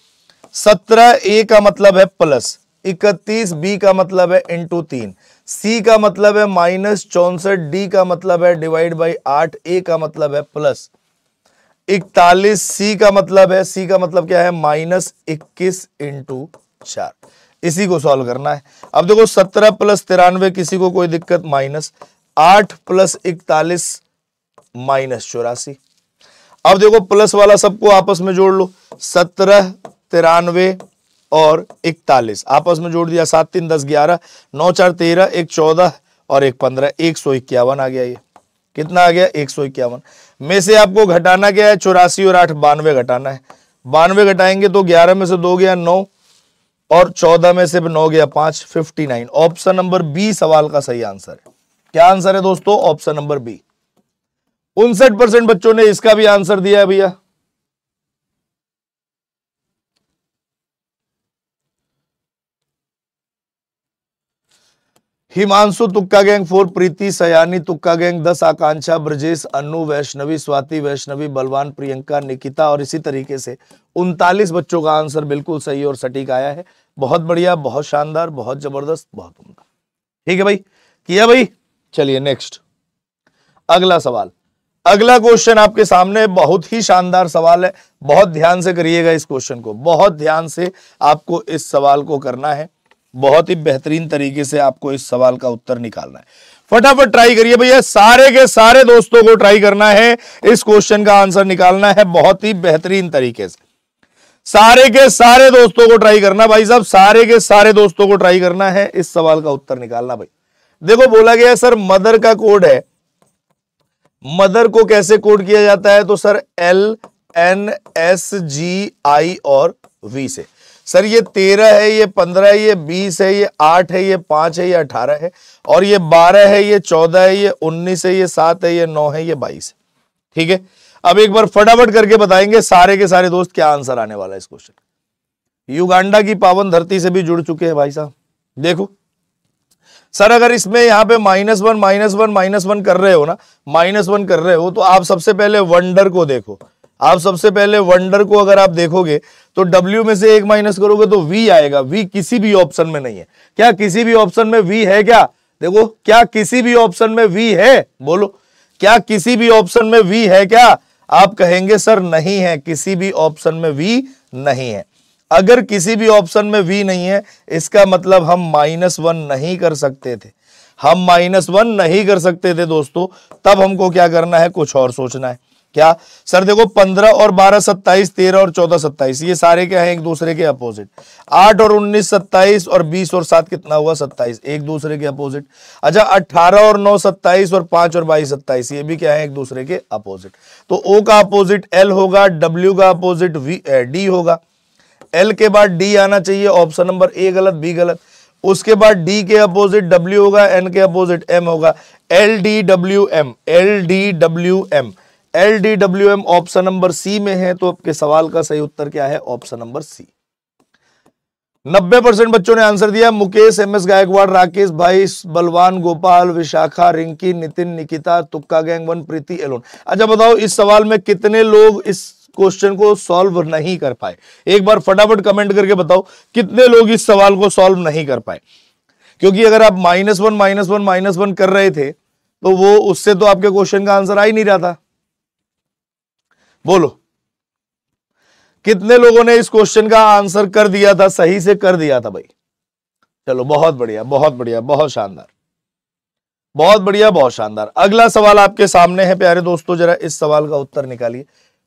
सत्रह ए का मतलब है प्लस इकतीस बी का मतलब है इंटू तीन सी का मतलब है माइनस चौसठ डी का मतलब है डिवाइड बाई आठ ए का मतलब है प्लस इकतालीस सी का मतलब है सी का मतलब क्या है माइनस इक्कीस इंटू चार इसी को सॉल्व करना है अब देखो सत्रह प्लस तिरानवे किसी को कोई दिक्कत माइनस आठ प्लस इकतालीस माइनस चौरासी अब देखो प्लस वाला सबको आपस में जोड़ लो सत्रह तिरानवे और इकतालीस आपस में जोड़ दिया सात तीन दस ग्यारह नौ चार तेरह एक चौदह और एक पंद्रह एक सौ इक्यावन आ गया ये कितना आ गया एक सौ इक्यावन में से आपको घटाना क्या है चौरासी और आठ बानवे घटाना है बानवे घटाएंगे तो ग्यारह में से दो गया नौ और चौदह में से नौ गया पांच fifty nine option number B सवाल का सही आंसर है क्या आंसर है दोस्तों ऑप्शन नंबर बी उनसठ परसेंट बच्चों ने इसका भी आंसर दिया है भैया हिमांशु तुक्का गैंग फोर प्रीति सयानी तुक्का गैंग दस आकांक्षा ब्रजेश अनु वैष्णवी स्वाति वैष्णवी बलवान प्रियंका निकिता और इसी तरीके से उनतालीस बच्चों का आंसर बिल्कुल सही और सटीक आया है बहुत बढ़िया बहुत शानदार बहुत जबरदस्त बहुत उमदा ठीक है भाई किया भाई चलिए नेक्स्ट अगला सवाल अगला क्वेश्चन आपके सामने बहुत ही शानदार सवाल है बहुत ध्यान से करिएगा इस क्वेश्चन को बहुत ध्यान से आपको इस सवाल को करना है बहुत ही बेहतरीन तरीके से आपको इस सवाल का उत्तर निकालना है फटाफट ट्राई करिए भैया सारे के सारे दोस्तों को ट्राई करना है इस क्वेश्चन का आंसर निकालना है बहुत ही बेहतरीन तरीके से सारे के सारे दोस्तों को ट्राई करना भाई साहब सारे के सारे दोस्तों को ट्राई करना है इस सवाल का उत्तर निकालना भाई देखो बोला गया सर मदर का कोड है मदर को कैसे कोड किया जाता है तो sir L N S G I और वी से सर ये तेरह है ये पंद्रह है ये बीस है ये आठ है ये पांच है ये अठारह है और ये बारह है ये चौदह है ये उन्नीस है ये सात है ये नौ है ये बाईस है ठीक है अब एक बार फटाफट करके बताएंगे सारे के सारे दोस्त क्या आंसर आने वाला है इस क्वेश्चन युगांडा की पावन धरती से भी जुड़ चुके हैं भाई साहब देखो सर अगर इसमें यहाँ पे minus one minus one minus one कर रहे हो ना माइनस वन कर रहे हो तो आप सबसे पहले वंडर को देखो आप सबसे पहले वंडर को अगर आप देखोगे तो W में से एक माइनस करोगे तो V आएगा V किसी भी ऑप्शन में नहीं है क्या किसी भी ऑप्शन में V है क्या देखो क्या किसी भी ऑप्शन में V है बोलो क्या किसी भी ऑप्शन में V है क्या आप कहेंगे सर नहीं है किसी भी ऑप्शन में V नहीं है अगर किसी भी ऑप्शन में V नहीं है इसका मतलब हम माइनस वन नहीं कर सकते थे हम माइनस वन नहीं कर सकते थे दोस्तों तब हमको क्या करना है कुछ और सोचना है क्या सर देखो पंद्रह और बारह सत्ताईस तेरह और चौदह सत्ताईस ये सारे क्या है एक दूसरे के अपोजिट आठ और उन्नीस सत्ताईस और बीस और सात कितना हुआ सत्ताईस एक दूसरे के अपोजिट अच्छा अठारह और नौ सत्ताईस और पांच और बाईस सत्ताईस ये भी क्या है एक दूसरे के अपोजिट तो ओ का अपोजिट एल होगा डब्ल्यू का अपोजिट वी डी होगा एल के बाद डी आना चाहिए ऑप्शन नंबर ए गलत बी गलत उसके बाद डी के अपोजिट डब्ल्यू होगा एन के अपोजिट एम होगा L D W M L D W M L D W M option number C में है तो आपके सवाल का सही उत्तर क्या है ऑप्शन नंबर सी नब्बे परसेंट बच्चों ने आंसर दिया मुकेश एम एस गायकवाड़ राकेश भाई बलवान गोपाल विशाखा रिंकी नितिन निकिता तुक्का गैंग वन प्रीति एलोन अच्छा बताओ इस सवाल में कितने लोग इस क्वेश्चन को सॉल्व नहीं कर पाए एक बार फटाफट कमेंट करके बताओ कितने लोग इस सवाल को सॉल्व नहीं कर पाए क्योंकि अगर आप minus one minus one minus one कर रहे थे तो वो उससे तो आपके क्वेश्चन का आंसर आ ही नहीं रहा था बोलो कितने लोगों ने इस क्वेश्चन का आंसर कर दिया था सही से कर दिया था भाई चलो बहुत बढ़िया बहुत बढ़िया बहुत शानदार बहुत बढ़िया बहुत शानदार अगला सवाल आपके सामने है प्यारे दोस्तों जरा इस सवाल का उत्तर निकालिए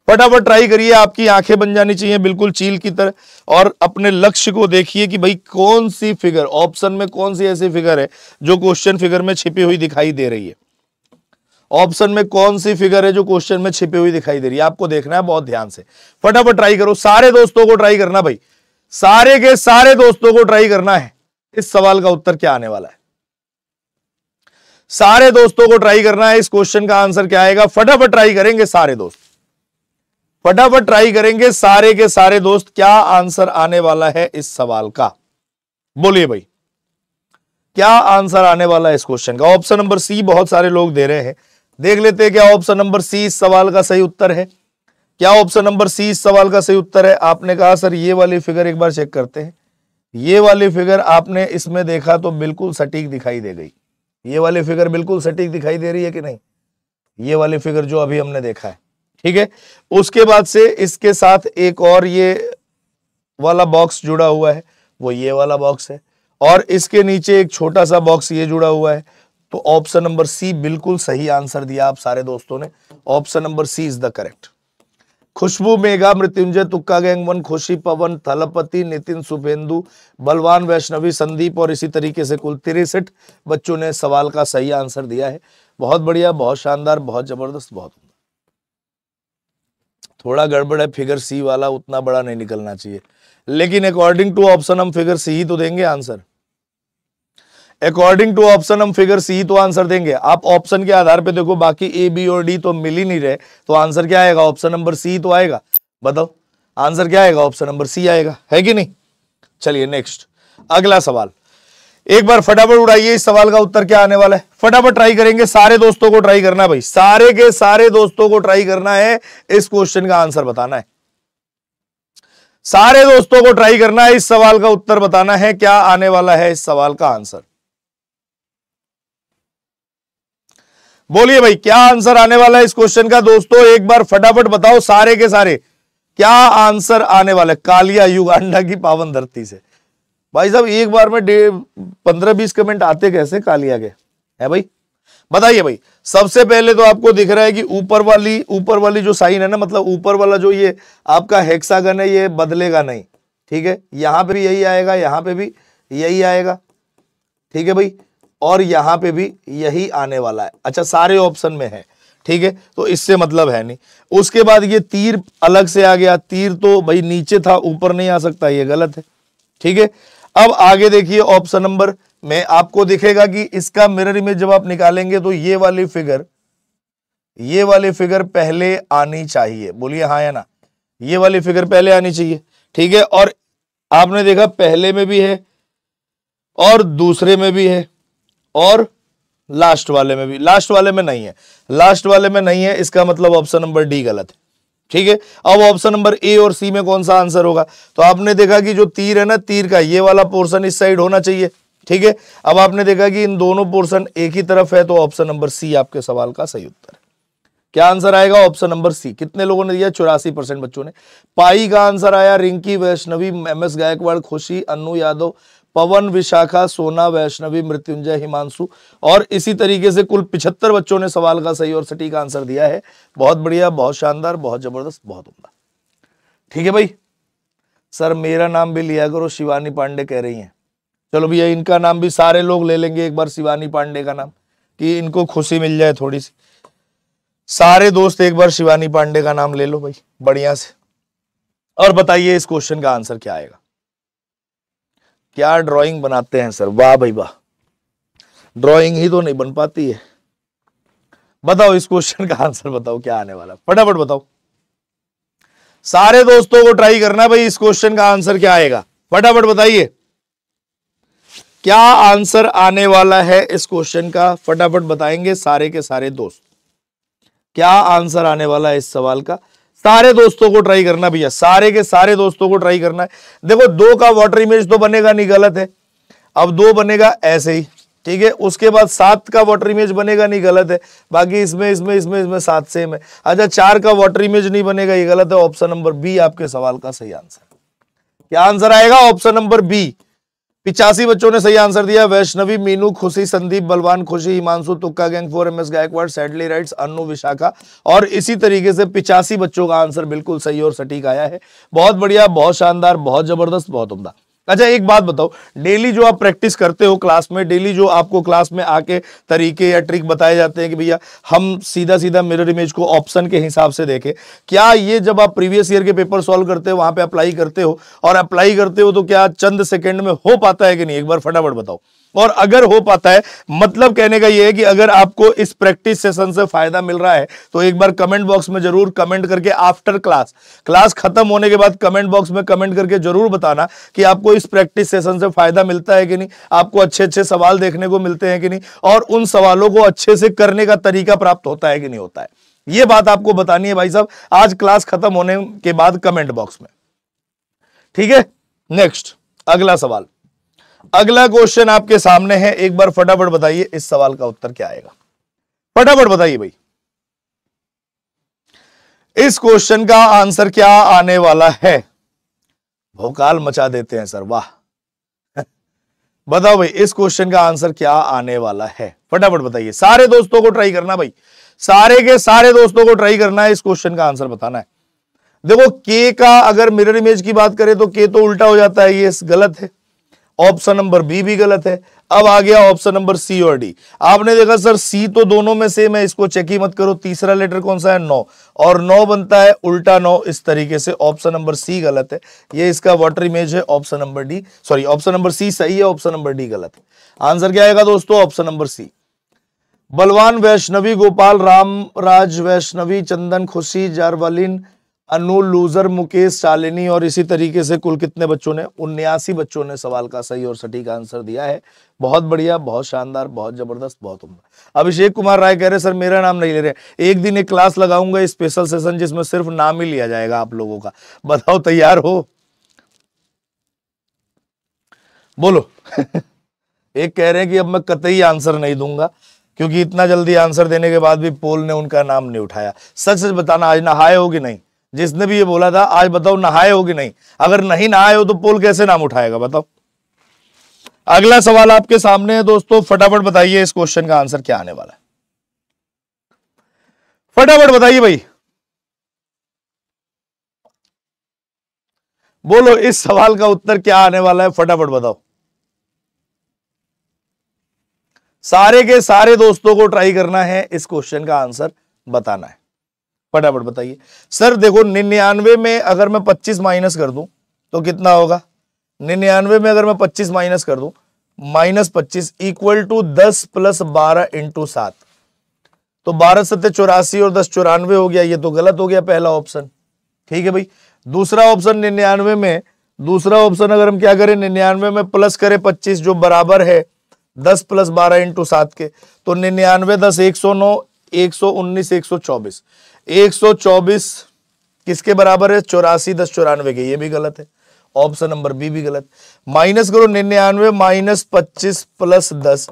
फटाफट ट्राई करिए आपकी आंखें बन जानी चाहिए बिल्कुल चील की तरह और अपने लक्ष्य को देखिए कि भाई कौन सी फिगर ऑप्शन में कौन सी ऐसी फिगर है जो क्वेश्चन फिगर में छिपी हुई दिखाई दे रही है ऑप्शन में कौन सी फिगर है जो क्वेश्चन में छिपी हुई दिखाई दे रही है आपको देखना है बहुत ध्यान से फटाफट ट्राई करो सारे दोस्तों को ट्राई करना भाई सारे के सारे दोस्तों को ट्राई करना है इस सवाल का उत्तर क्या आने वाला है सारे दोस्तों को ट्राई करना है इस क्वेश्चन का आंसर क्या आएगा फटाफट ट्राई करेंगे सारे दोस्त फटाफट ट्राई करेंगे सारे के सारे दोस्त क्या आंसर आने वाला है इस सवाल का बोलिए भाई क्या आंसर आने वाला है इस क्वेश्चन का ऑप्शन नंबर सी बहुत सारे लोग दे रहे हैं देख लेते हैं क्या ऑप्शन नंबर सी इस सवाल का सही उत्तर है क्या ऑप्शन नंबर सी इस सवाल का सही उत्तर है आपने कहा सर ये वाली फिगर एक बार चेक करते हैं ये वाली फिगर आपने इसमें देखा तो बिल्कुल सटीक दिखाई दे गई ये वाली फिगर बिल्कुल सटीक दिखाई दे रही है कि नहीं ये वाली फिगर जो अभी हमने देखा है ठीक है उसके बाद से इसके साथ एक और ये वाला बॉक्स जुड़ा हुआ है वो ये वाला बॉक्स है और इसके नीचे एक छोटा सा बॉक्स ये जुड़ा हुआ है तो ऑप्शन नंबर सी बिल्कुल सही आंसर दिया आप सारे दोस्तों ने option number C is the correct Khushbu Megha Mrityunjay तुक्का गैंगवन खुशी पवन थलपति नितिन सुभेंदु बलवान वैष्णवी संदीप और इसी तरीके से कुल तिरसठ बच्चों ने सवाल का सही आंसर दिया है बहुत बढ़िया बहुत शानदार बहुत जबरदस्त बहुत थोड़ा गड़बड़ है फिगर सी वाला उतना बड़ा नहीं निकलना चाहिए लेकिन अकॉर्डिंग टू ऑप्शन हम फिगर सी ही तो देंगे आंसर अकॉर्डिंग टू ऑप्शन हम फिगर सी तो आंसर देंगे आप ऑप्शन के आधार पे देखो बाकी ए बी और डी तो मिल ही नहीं रहे तो आंसर क्या आएगा ऑप्शन नंबर सी तो आएगा बताओ आंसर क्या आएगा ऑप्शन नंबर सी आएगा है कि नहीं चलिए नेक्स्ट अगला सवाल एक बार फटाफट उड़ाइए इस सवाल का उत्तर क्या आने वाला है फटाफट ट्राई करेंगे सारे दोस्तों को ट्राई करना भाई सारे के सारे दोस्तों को ट्राई करना है इस क्वेश्चन का आंसर बताना है सारे दोस्तों को ट्राई करना है इस सवाल का उत्तर बताना है क्या आने वाला है इस सवाल का आंसर बोलिए भाई क्या आंसर आने वाला है इस क्वेश्चन का दोस्तों एक बार फटाफट बताओ सारे के सारे क्या आंसर आने वाला है कालिया युगांडा की पावन धरती से भाई साहब एक बार में पंद्रह बीस कमेंट आते कैसे कालिया के है भाई बताइए भाई सबसे पहले तो आपको दिख रहा है कि ऊपर वाली ऊपर वाली जो साइन है ना मतलब ऊपर वाला जो ये आपका हेक्सागन है ये बदलेगा नहीं ठीक है यहां पे भी यही आएगा यहां पे भी यही आएगा ठीक है भाई और यहाँ पे भी यही आने वाला है अच्छा सारे ऑप्शन में है ठीक है तो इससे मतलब है नहीं उसके बाद ये तीर अलग से आ गया तीर तो भाई नीचे था ऊपर नहीं आ सकता ये गलत है ठीक है अब आगे देखिए ऑप्शन नंबर में आपको दिखेगा कि इसका मिरर इमेज जब आप निकालेंगे तो ये वाली फिगर ये वाली फिगर पहले आनी चाहिए बोलिए हाँ या ना ये वाली फिगर पहले आनी चाहिए ठीक है और आपने देखा पहले में भी है और दूसरे में भी है और लास्ट वाले में भी लास्ट वाले में नहीं है लास्ट वाले में नहीं है इसका मतलब ऑप्शन नंबर डी गलत है ठीक है अब ऑप्शन नंबर ए और सी में कौन सा आंसर होगा तो आपने देखा कि जो तीर है ना तीर का ये वाला पोर्शन इस साइड होना चाहिए ठीक है अब आपने देखा कि इन दोनों पोर्शन एक ही तरफ है तो ऑप्शन नंबर सी आपके सवाल का सही उत्तर है क्या आंसर आएगा ऑप्शन नंबर सी कितने लोगों ने दिया चौरासी परसेंट बच्चों ने पाई का आंसर आया रिंकी वैष्णवी एम एस गायकवाड़ खुशी अनु यादव पवन विशाखा सोना वैष्णवी मृत्युंजय हिमांशु और इसी तरीके से कुल पिछहत्तर बच्चों ने सवाल का सही और सटीक आंसर दिया है बहुत बढ़िया बहुत शानदार बहुत जबरदस्त बहुत उमदा ठीक है भाई सर मेरा नाम भी लिया करो शिवानी पांडे कह रही हैं चलो भैया इनका नाम भी सारे लोग ले लेंगे एक बार शिवानी पांडे का नाम कि इनको खुशी मिल जाए थोड़ी सी सारे दोस्त एक बार शिवानी पांडे का नाम ले लो भाई बढ़िया से और बताइए इस क्वेश्चन का आंसर क्या आएगा क्या ड्राइंग बनाते हैं सर वाह भाई वाह ड्राइंग ही तो नहीं बन पाती है बताओ इस क्वेश्चन का आंसर बताओ क्या आने वाला फटाफट बताओ सारे दोस्तों को ट्राई करना भाई इस क्वेश्चन का आंसर क्या आएगा फटाफट बताइए क्या आंसर आने वाला है इस क्वेश्चन का फटाफट बताएंगे सारे के सारे दोस्त क्या आंसर आने वाला है इस सवाल का सारे दोस्तों को ट्राई करना भैया सारे के सारे दोस्तों को ट्राई करना है देखो दो का वाटर इमेज तो बनेगा नहीं गलत है अब दो बनेगा ऐसे ही ठीक है उसके बाद सात का वाटर इमेज बनेगा नहीं गलत है बाकी इसमें इसमें इसमें इसमें सात सेम है अच्छा चार का वाटर इमेज नहीं बनेगा ये गलत है ऑप्शन नंबर बी आपके सवाल का सही आंसर क्या आंसर आएगा ऑप्शन नंबर बी पिचासी बच्चों ने सही आंसर दिया वैष्णवी मीनू खुशी संदीप बलवान खुशी हिमांशु तुक्का gang four M S Gaikwad sadly right Anu Vishakha और इसी तरीके से पिचासी बच्चों का आंसर बिल्कुल सही और सटीक आया है बहुत बढ़िया बहुत शानदार बहुत जबरदस्त बहुत उमदा अच्छा एक बात बताओ डेली जो आप प्रैक्टिस करते हो क्लास में डेली जो आपको क्लास में आके तरीके या ट्रिक बताए जाते हैं कि भैया हम सीधा सीधा मिरर इमेज को ऑप्शन के हिसाब से देखें क्या ये जब आप प्रीवियस ईयर के पेपर सॉल्व करते हो वहां पे अप्लाई करते हो और अप्लाई करते हो तो क्या चंद सेकंड में हो पाता है कि नहीं एक बार फटाफट बताओ और अगर हो पाता है मतलब कहने का यह है कि अगर आपको इस प्रैक्टिस सेशन से फायदा मिल रहा है तो एक बार कमेंट बॉक्स में जरूर कमेंट करके आफ्टर क्लास क्लास खत्म होने के बाद कमेंट बॉक्स में कमेंट करके जरूर बताना कि आपको इस प्रैक्टिस सेशन से फायदा मिलता है कि नहीं आपको अच्छे अच्छे सवाल देखने को मिलते हैं कि नहीं और उन सवालों को अच्छे से करने का तरीका प्राप्त होता है कि नहीं होता है ये बात आपको बतानी है भाई साहब आज क्लास खत्म होने के बाद कमेंट बॉक्स में ठीक है नेक्स्ट अगला सवाल अगला क्वेश्चन आपके सामने है एक बार फटाफट बताइए इस सवाल का उत्तर क्या आएगा फटाफट बताइए भाई इस क्वेश्चन का आंसर क्या आने वाला है भोकाल मचा देते हैं सर वाह (laughs) बताओ भाई इस क्वेश्चन का आंसर क्या आने वाला है फटाफट बताइए सारे दोस्तों को ट्राई करना भाई सारे के सारे दोस्तों को ट्राई करना है इस क्वेश्चन का आंसर बताना है देखो के का अगर मिरर इमेज की बात करें तो के तो उल्टा हो जाता है ये गलत है ऑप्शन नंबर बी भी गलत है अब आ गया ऑप्शन नंबर सी और डी आपने देखा सर सी तो दोनों में सेम है इसको चेक ही मत करो तीसरा लेटर कौन सा है नौ और नौ बनता है उल्टा नौ इस तरीके से ऑप्शन नंबर सी गलत है ये इसका वाटर इमेज है option number D sorry option number C सही है ऑप्शन नंबर डी गलत है आंसर क्या आएगा दोस्तों ऑप्शन नंबर सी बलवान वैष्णवी गोपाल राम राज वैष्णवी चंदन खुशी जारवालिन अनु लूजर मुकेश शालिनी और इसी तरीके से कुल कितने बच्चों ने उन्यासी बच्चों ने सवाल का सही और सटीक आंसर दिया है बहुत बढ़िया बहुत शानदार बहुत जबरदस्त बहुत उम्र अभिषेक कुमार राय कह रहे सर मेरा नाम नहीं ले रहे एक दिन एक क्लास लगाऊंगा स्पेशल सेशन जिसमें सिर्फ नाम ही लिया जाएगा आप लोगों का बताओ तैयार हो बोलो एक कह रहे हैं कि अब मैं कतई आंसर नहीं दूंगा क्योंकि इतना जल्दी आंसर देने के बाद भी पोल ने उनका नाम नहीं उठाया सच सच बताना आज नहाए होगी नहीं जिसने भी ये बोला था आज बताओ नहाए हो कि नहीं अगर नहीं नहाए हो तो पोल कैसे नाम उठाएगा बताओ अगला सवाल आपके सामने है दोस्तों फटाफट बताइए इस क्वेश्चन का आंसर क्या आने वाला है फटाफट बताइए भाई बोलो इस सवाल का उत्तर क्या आने वाला है फटाफट बताओ सारे के सारे दोस्तों को ट्राई करना है इस क्वेश्चन का आंसर बताना है फटाफट बताइए सर देखो निन्यानवे में अगर मैं पच्चीस माइनस कर दूं तो कितना होगा निन्यानवे में अगर मैं पच्चीस माइनस कर दूं माइनस पच्चीस इक्वल टू दस प्लस बारह इंटू सात तो बारह सत्य चौरासी और दस चौरानवे हो गया ये तो गलत हो गया पहला ऑप्शन ठीक है भाई दूसरा ऑप्शन निन्यानवे में दूसरा ऑप्शन अगर हम क्या करें निन्यानवे में प्लस करें पच्चीस जो बराबर है दस प्लस बारह इंटू सात के तो निन्यानवे दस एक सौ नौ एक सौ उन्नीस एक सौ चौबीस 124 किसके बराबर है चौरासी दस चौरानवे के ये भी गलत है ऑप्शन नंबर बी भी गलत माइनस करो निन्यानवे माइनस पच्चीस प्लस दस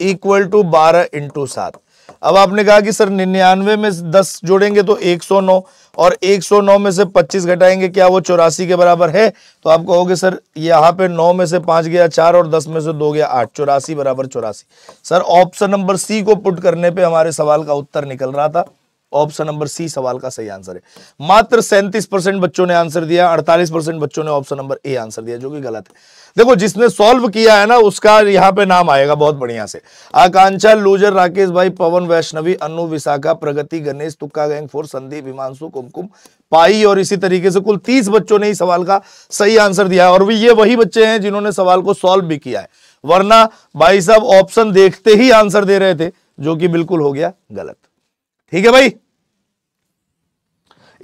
इक्वल टू बारह इंटू सात अब आपने कहा कि सर निन्यानवे में दस जोड़ेंगे तो 109 और 109 में से 25 घटाएंगे क्या वो चौरासी के बराबर है तो आप कहोगे सर यहाँ पे 9 में से 5 गया 4 और 10 में से 2 गया 8 चौरासी बराबर चौरासी सर ऑप्शन नंबर सी को पुट करने पे हमारे सवाल का उत्तर निकल रहा था ऑप्शन नंबर सी सवाल का सही आंसर है मात्र सैंतीस परसेंट बच्चों ने आंसर दिया अड़तालीस परसेंट बच्चों ने ऑप्शन नंबर ए आंसर दिया जो कि गलत है देखो जिसने सॉल्व किया है ना उसका यहाँ पे नाम आएगा बहुत बढ़िया से आकांक्षा लूजर राकेश भाई पवन वैष्णवी अनु विशाखा प्रगति गणेश तुक्का गैंग फोर संदीप हिमांशु कुमकुम पाई और इसी तरीके से कुल तीस बच्चों ने ही सवाल का सही आंसर दिया और ये वही बच्चे हैं जिन्होंने सवाल को सॉल्व भी किया है वरना भाई साहब ऑप्शन देखते ही आंसर दे रहे थे जो कि बिल्कुल हो गया गलत ठीक है भाई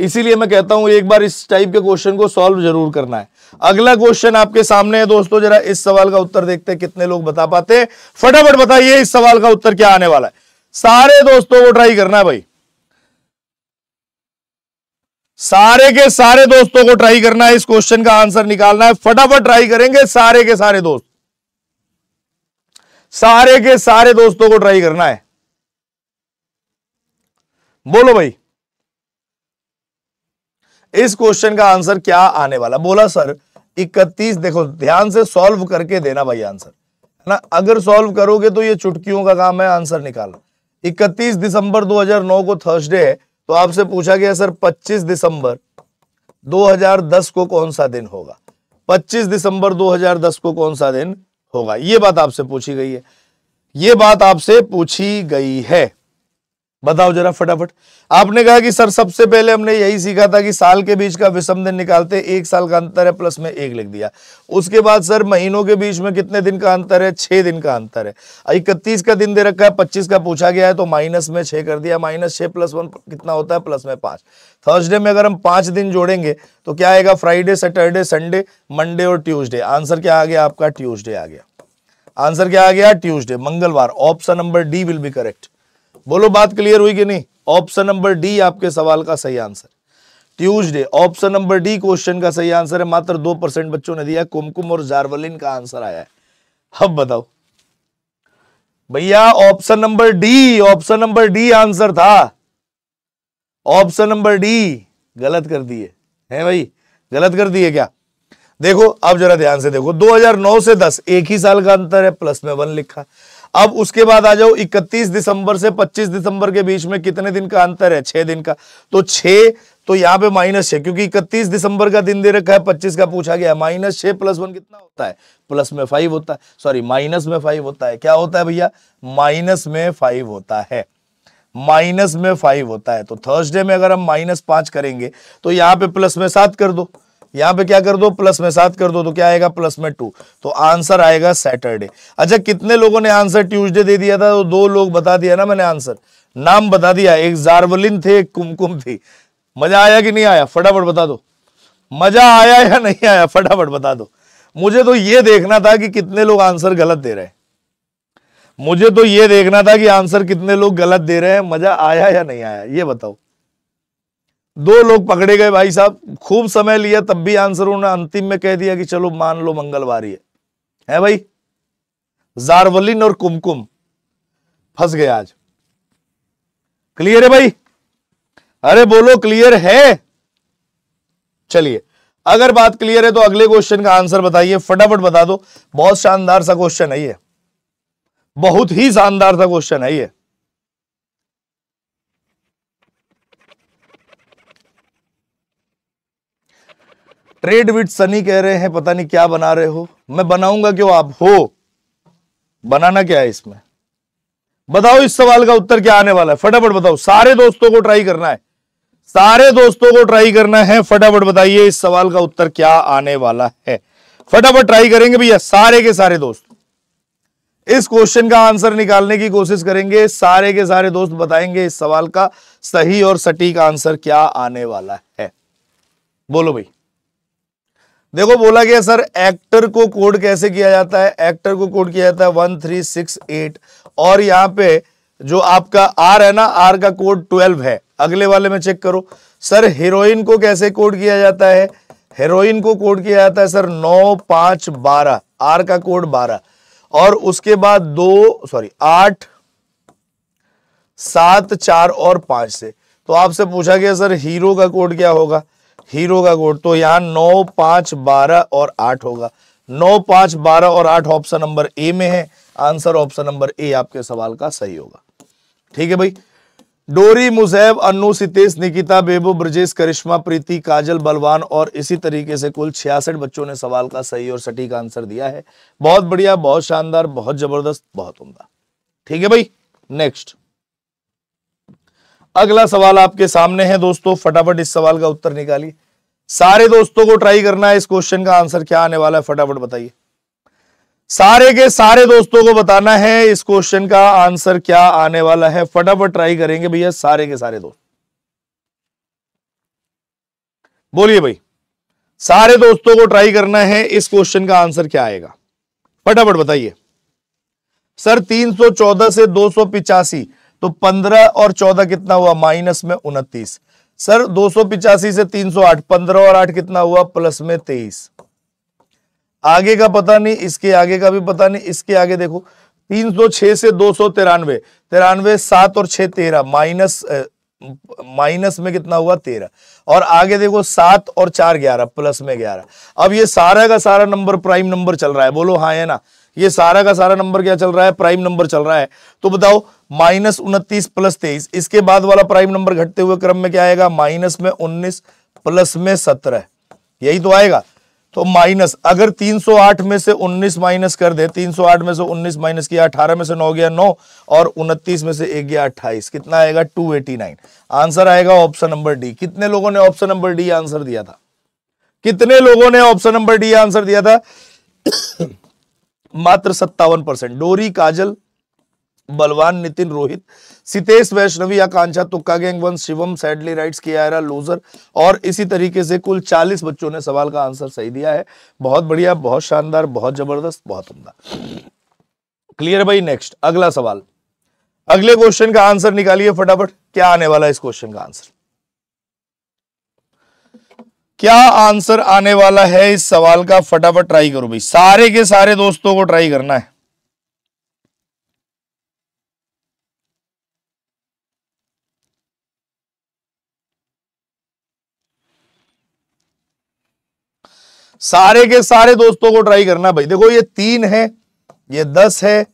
इसीलिए मैं कहता हूं एक बार इस टाइप के क्वेश्चन को सॉल्व जरूर करना है अगला क्वेश्चन आपके सामने है दोस्तों जरा इस सवाल का उत्तर देखते हैं कितने लोग बता पाते हैं फटाफट बताइए इस सवाल का उत्तर क्या आने वाला है सारे दोस्तों को ट्राई करना है भाई सारे के सारे दोस्तों को ट्राई करना है इस क्वेश्चन का आंसर निकालना है फटाफट ट्राई करेंगे सारे के सारे दोस्त सारे के सारे दोस्तों को ट्राई करना है बोलो भाई इस क्वेश्चन का आंसर क्या आने वाला बोला सर इकतीस देखो ध्यान से सॉल्व करके देना भाई आंसर है ना अगर सॉल्व करोगे तो ये चुटकियों का काम है आंसर निकालना इकतीस दिसंबर 2009 को थर्सडे है तो आपसे पूछा गया सर 25 दिसंबर 2010 को कौन सा दिन होगा 25 दिसंबर 2010 को कौन सा दिन होगा ये बात आपसे पूछी गई है ये बात आपसे पूछी गई है बताओ जरा फटाफट आपने कहा कि सर सबसे पहले हमने यही सीखा था कि साल के बीच का विषम दिन निकालते एक साल का अंतर है प्लस में एक लिख दिया उसके बाद सर महीनों के बीच में कितने दिन का अंतर है छह दिन का अंतर है इकतीस का दिन दे रखा है पच्चीस का पूछा गया है तो माइनस में छह कर दिया माइनस छः प्लस वन कितना होता है प्लस में पांच थर्सडे में अगर हम पांच दिन जोड़ेंगे तो क्या आएगा फ्राइडे सैटरडे संडे मंडे और ट्यूजडे आंसर क्या आ गया आपका ट्यूजडे आ गया आंसर क्या आ गया ट्यूजडे मंगलवार option number D will be correct बोलो बात क्लियर हुई कि नहीं ऑप्शन नंबर डी आपके सवाल का सही answer Tuesday option number D question का सही आंसर है मात्र दो परसेंट बच्चों ने दिया कुमकुम और जारवलिन का आंसर आया है अब बताओ भैया option number D option number D answer था ऑप्शन नंबर डी गलत कर दिए है भाई गलत कर दिए क्या देखो अब जरा ध्यान से देखो 2009 से 10 एक ही साल का अंतर है प्लस में वन लिखा अब उसके बाद आ जाओ 31 दिसंबर से 25 दिसंबर के बीच में कितने दिन का अंतर है छह दिन का तो छह तो यहां पे माइनस छह क्योंकि 31 दिसंबर का दिन दे रखा है 25 का पूछा गया माइनस छह प्लस वन कितना होता है प्लस में फाइव होता है सॉरी माइनस में फाइव होता है क्या होता है भैया माइनस में फाइव होता है माइनस में फाइव होता है तो थर्सडे में अगर हम माइनस पांच करेंगे तो यहां पे प्लस में सात कर दो यहां पे क्या कर दो प्लस में सात कर दो तो क्या आएगा प्लस में टू तो आंसर आएगा सैटरडे अच्छा कितने लोगों ने आंसर ट्यूसडे दे दिया था तो दो लोग बता दिया ना मैंने आंसर नाम बता दिया एक जारवलिन थे एक कुमकुम थी मजा आया कि नहीं आया फटाफट बता दो मजा आया या नहीं आया फटाफट बता दो मुझे तो ये देखना था कि कितने लोग आंसर गलत दे रहे हैं मुझे तो ये देखना था कि आंसर कितने लोग गलत दे रहे हैं मजा आया या नहीं आया ये बताओ दो लोग पकड़े गए भाई साहब खूब समय लिया तब भी आंसर उन्होंने अंतिम में कह दिया कि चलो मान लो मंगलवार है है भाई जारवलिन और कुमकुम फंस गए आज क्लियर है भाई अरे बोलो क्लियर है चलिए अगर बात क्लियर है तो अगले क्वेश्चन का आंसर बताइए फटाफट बता दो बहुत शानदार सा क्वेश्चन है ये बहुत ही शानदार सा क्वेश्चन है ये ट्रेड विथ सनी कह रहे हैं पता नहीं क्या बना रहे हो मैं बनाऊंगा क्यों आप हो बनाना क्या है इसमें बताओ इस सवाल का उत्तर क्या आने वाला है फटाफट बताओ सारे दोस्तों को ट्राई करना है सारे दोस्तों को ट्राई करना है फटाफट बताइए इस सवाल का उत्तर क्या आने वाला है फटाफट ट्राई करेंगे भैया सारे के सारे दोस्त इस क्वेश्चन का आंसर निकालने की कोशिश करेंगे सारे के सारे दोस्त बताएंगे इस सवाल का सही और सटीक आंसर क्या आने वाला है बोलो भाई देखो बोला गया सर एक्टर को कोड कैसे किया जाता है एक्टर को कोड किया जाता है वन थ्री सिक्स एट और यहाँ पे जो आपका आर है ना आर का कोड ट्वेल्व है अगले वाले में चेक करो सर हीरोइन को कैसे कोड किया जाता है हीरोइन को कोड किया जाता है सर नौ पांच बारह आर का कोड बारह और उसके बाद दो सॉरी आठ सात चार और पांच से तो आपसे पूछा गया सर हीरो का कोड क्या होगा हीरो का गोड तो यहाँ नौ पांच बारह और आठ होगा नौ पांच बारह और आठ ऑप्शन नंबर ए में है आंसर ऑप्शन नंबर ए आपके सवाल का सही होगा ठीक है भाई डोरी मुजैब अनु सितेश निकिता बेबू ब्रजेश करिश्मा प्रीति काजल बलवान और इसी तरीके से कुल छियासठ बच्चों ने सवाल का सही और सटीक आंसर दिया है बहुत बढ़िया बहुत शानदार बहुत जबरदस्त बहुत उमदा ठीक है भाई नेक्स्ट अगला सवाल आपके सामने है दोस्तों फटाफट इस सवाल का उत्तर निकालिए सारे दोस्तों को ट्राई करना है इस क्वेश्चन का आंसर क्या आने वाला है फटाफट बताइए सारे के सारे दोस्तों को बताना है इस क्वेश्चन का आंसर क्या आने वाला है फटाफट ट्राई करेंगे भैया सारे के सारे दोस्त बोलिए भाई सारे दोस्तों को ट्राई करना है इस क्वेश्चन का आंसर क्या आएगा फटाफट बताइए सर 314 से दो तो पंद्रह और चौदह कितना हुआ माइनस में उनतीस सर दो से तीन सौ आठ पंद्रह और आठ कितना हुआ प्लस में तेईस आगे का पता नहीं इसके आगे का भी पता नहीं इसके आगे देखो 306 से दो सौ तिरानवे तिरानवे सात और छह तेरह माइनस माइनस में कितना हुआ तेरह और आगे देखो सात और चार ग्यारह प्लस में ग्यारह अब ये सारा का सारा नंबर प्राइम नंबर चल रहा है बोलो हाँ है ना ये सारा का सारा नंबर क्या चल रहा है प्राइम नंबर चल रहा है तो बताओ माइनस उनतीस प्लस तेईस इसके बाद वाला प्राइम नंबर घटते हुए क्रम में क्या आएगा माइनस में उन्नीस प्लस में सत्रह यही तो आएगा तो माइनस अगर 308 में से 19 माइनस कर दे 308 में से 19 माइनस किया 18 में से 9 गया 9 और 29 में से 1 गया 28 कितना आएगा 289 आंसर आएगा ऑप्शन नंबर डी कितने लोगों ने ऑप्शन नंबर डी आंसर दिया था कितने लोगों ने ऑप्शन नंबर डी आंसर दिया था (coughs) मात्र सत्तावन परसेंट डोरी काजल बलवान नितिन रोहित सितेश वैष्णवी आकांक्षा तुक्का gang one Shivam sadly rights Aayra loser और इसी तरीके से कुल 40 बच्चों ने सवाल का आंसर सही दिया है बहुत बढ़िया बहुत शानदार बहुत जबरदस्त बहुत उमदा क्लियर भाई नेक्स्ट अगला सवाल अगले क्वेश्चन का आंसर निकालिए फटाफट क्या आने वाला है इस क्वेश्चन का आंसर क्या आंसर आने वाला है इस सवाल का फटाफट ट्राई करो भाई सारे के सारे दोस्तों को ट्राई करना है सारे के सारे दोस्तों को ट्राई करना भाई देखो ये तीन है ये दस है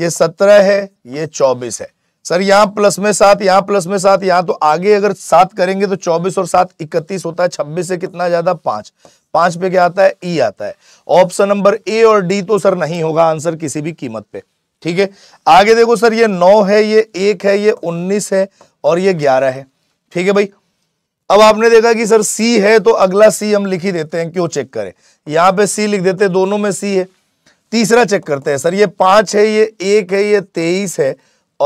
ये सत्रह है ये चौबीस है सर यहां प्लस में सात यहां प्लस में सात यहां तो आगे अगर सात करेंगे तो चौबीस और सात इकतीस होता है छब्बीस से कितना ज्यादा पांच पांच पे क्या आता है ई आता है ऑप्शन नंबर ए और डी तो सर नहीं होगा आंसर किसी भी कीमत पे ठीक है आगे देखो सर ये नौ है ये एक है ये उन्नीस है और ये ग्यारह है ठीक है भाई अब आपने देखा कि सर सी है तो अगला सी हम लिख ही देते हैं क्यों चेक करें यहाँ पे सी लिख देते हैं दोनों में सी है तीसरा चेक करते हैं सर ये पांच है ये एक है ये तेईस है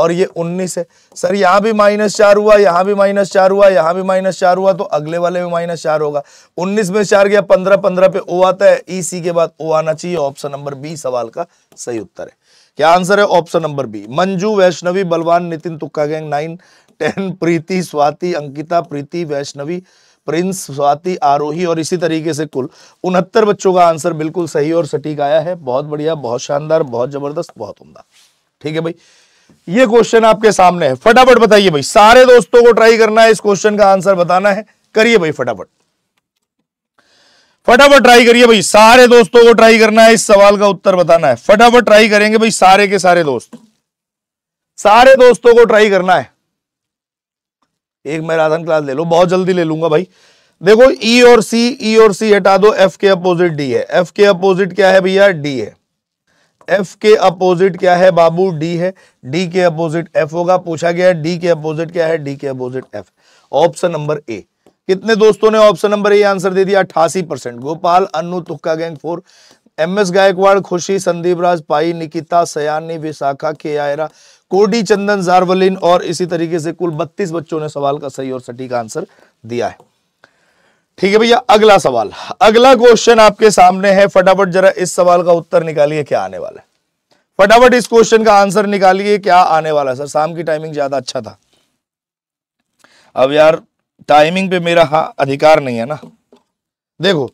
और ये उन्नीस है सर यहां भी माइनस चार हुआ यहां भी माइनस चार हुआ यहां भी माइनस चार हुआ तो अगले वाले में माइनस चार होगा उन्नीस में चार गया पंद्रह पंद्रह पे ओ आता है ई e, सी के बाद ओ आना चाहिए ऑप्शन नंबर बी सवाल का सही उत्तर है क्या आंसर है option number B Manju Vaishnavi Balwan Nitin तुक्का gang nine ten Preeti Swati Ankita Preeti Vaishnavi Prince Swati Aarohi और इसी तरीके से कुल उनहत्तर बच्चों का आंसर बिल्कुल सही और सटीक आया है बहुत बढ़िया बहुत शानदार बहुत जबरदस्त बहुत उमदा ठीक है भाई ये क्वेश्चन आपके सामने है फटाफट बताइए भाई सारे दोस्तों को ट्राई करना है इस क्वेश्चन का आंसर बताना है करिए भाई फटाफट फटाफट ट्राई करिए भाई सारे दोस्तों को ट्राई करना है इस सवाल का उत्तर बताना है फटाफट ट्राई करेंगे भाई सारे के सारे दोस्त सारे दोस्तों को ट्राई करना है एक मैराथन क्लास ले लो बहुत जल्दी ले लूंगा भाई देखो ई e और सी ई e और सी हटा दो एफ के अपोजिट डी है एफ के अपोजिट क्या है भैया डी है एफ के अपोजिट क्या है बाबू डी है डी के अपोजिट एफ होगा पूछा गया डी के अपोजिट क्या है डी के opposite F option number A कितने दोस्तों ने ऑप्शन नंबर ए आंसर दे दिया अठासी परसेंट गोपाल अनु तुक्का gang four M S Gaikwad Khushi Sandeep राज पाई निकिता सयानी विशाखा के आयरा कोडी चंदन जारवलिन और इसी तरीके से कुल 32 बच्चों ने सवाल का सही और सटीक आंसर दिया है ठीक है भैया अगला सवाल अगला क्वेश्चन आपके सामने है फटाफट जरा इस सवाल का उत्तर निकालिए क्या आने वाला है फटाफट इस क्वेश्चन का आंसर निकालिए क्या आने वाला है सर शाम की टाइमिंग ज्यादा अच्छा था अब यार टाइमिंग पे मेरा हाँ अधिकार नहीं है ना देखो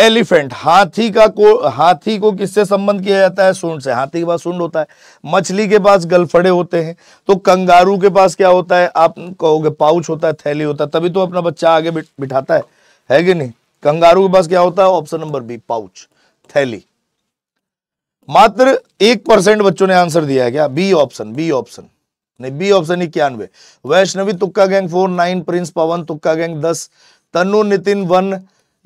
एलिफेंट हाथी का को हाथी को किससे संबंध किया जाता है सूंड से हाथी के पास सूंड होता है मछली के पास गलफड़े होते हैं तो कंगारू के पास क्या होता है आप कहोगे पाउच होता है थैली होता है तभी तो अपना बच्चा आगे बिठाता है है कि नहीं कंगारू के पास क्या होता है ऑप्शन नंबर बी पाउच थैली मात्र एक परसेंट बच्चों ने आंसर दिया है क्या बी ऑप्शन बी ऑप्शन नहीं बी ऑप्शन इक्यानवे वैष्णवी तुक्का gang four nine Prince Pawan तुक्का गैंग दस तनु नितिन वन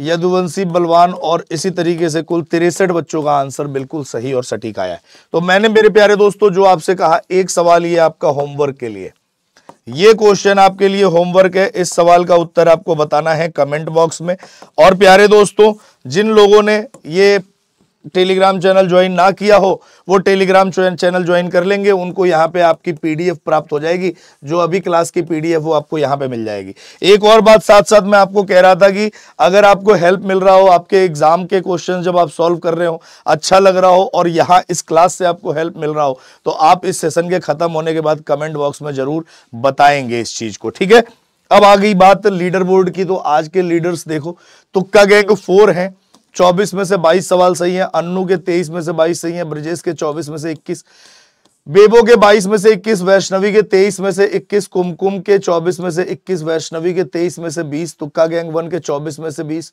यदुवंशी बलवान और इसी तरीके से कुल तिरसठ बच्चों का आंसर बिल्कुल सही और सटीक आया है तो मैंने मेरे प्यारे दोस्तों जो आपसे कहा एक सवाल ये आपका होमवर्क के लिए ये क्वेश्चन आपके लिए होमवर्क है इस सवाल का उत्तर आपको बताना है कमेंट बॉक्स में और प्यारे दोस्तों जिन लोगों ने ये टेलीग्राम चैनल ज्वाइन ना किया हो वो टेलीग्राम चैनल ज्वाइन कर लेंगे उनको यहाँ पे आपकी पीडीएफ प्राप्त हो जाएगी जो अभी क्लास की पीडीएफ वो आपको यहाँ पे मिल जाएगी एक और बात साथ साथ मैं आपको कह रहा था कि अगर आपको हेल्प मिल रहा हो आपके एग्जाम के क्वेश्चन जब आप सॉल्व कर रहे हो अच्छा लग रहा हो और यहाँ इस क्लास से आपको हेल्प मिल रहा हो तो आप इस सेशन के खत्म होने के बाद कमेंट बॉक्स में जरूर बताएंगे इस चीज को ठीक है अब आ गई बात लीडर बोर्ड की तो आज के लीडर्स देखो तुक्का गैंग फोर हैं चौबीस में से बाईस सवाल सही है अन्नू के तेईस में से बाईस सही है ब्रजेश के चौबीस में से इक्कीस बेबो के 22 में से 21 वैष्णवी के 23 में से 21 कुमकुम के 24 में से 21 वैष्णवी के 23 में से 20 तुक्का गैंग वन के 24 में से 20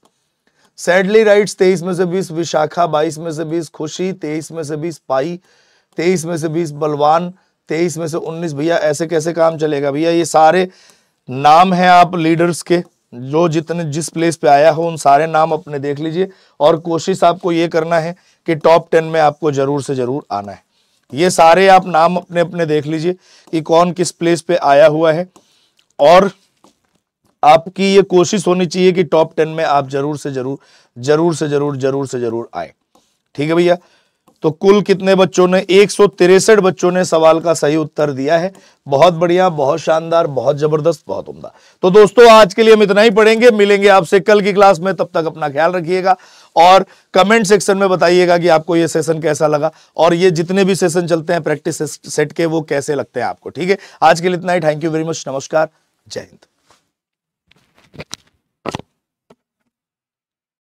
सैडली राइट्स 23 में से 20 विशाखा 22 में से 20 खुशी 23 में से 20 पाई 23 में से 20 बलवान 23 में से 19 भैया ऐसे कैसे काम चलेगा भैया ये सारे नाम हैं आप लीडर्स के जो जितने जिस प्लेस पे आया हो उन सारे नाम अपने देख लीजिए और कोशिश आपको ये करना है कि टॉप टेन में आपको ज़रूर से ज़रूर आना है ये सारे आप नाम अपने अपने देख लीजिए कि कौन किस प्लेस पे आया हुआ है और आपकी ये कोशिश होनी चाहिए कि टॉप टेन में आप जरूर से जरूर जरूर से जरूर जरूर से जरूर आए ठीक है भैया तो कुल कितने बच्चों ने एक बच्चों ने सवाल का सही उत्तर दिया है बहुत बढ़िया बहुत शानदार बहुत जबरदस्त बहुत उम्दा तो दोस्तों आज के लिए हम इतना ही पढ़ेंगे मिलेंगे आपसे कल की क्लास में तब तक अपना ख्याल रखिएगा और कमेंट सेक्शन में बताइएगा कि आपको ये सेशन कैसा लगा और ये जितने भी सेशन चलते हैं प्रैक्टिस सेट के वो कैसे लगते हैं आपको ठीक है आज के लिए इतना ही थैंक यू वेरी मच नमस्कार जय हिंद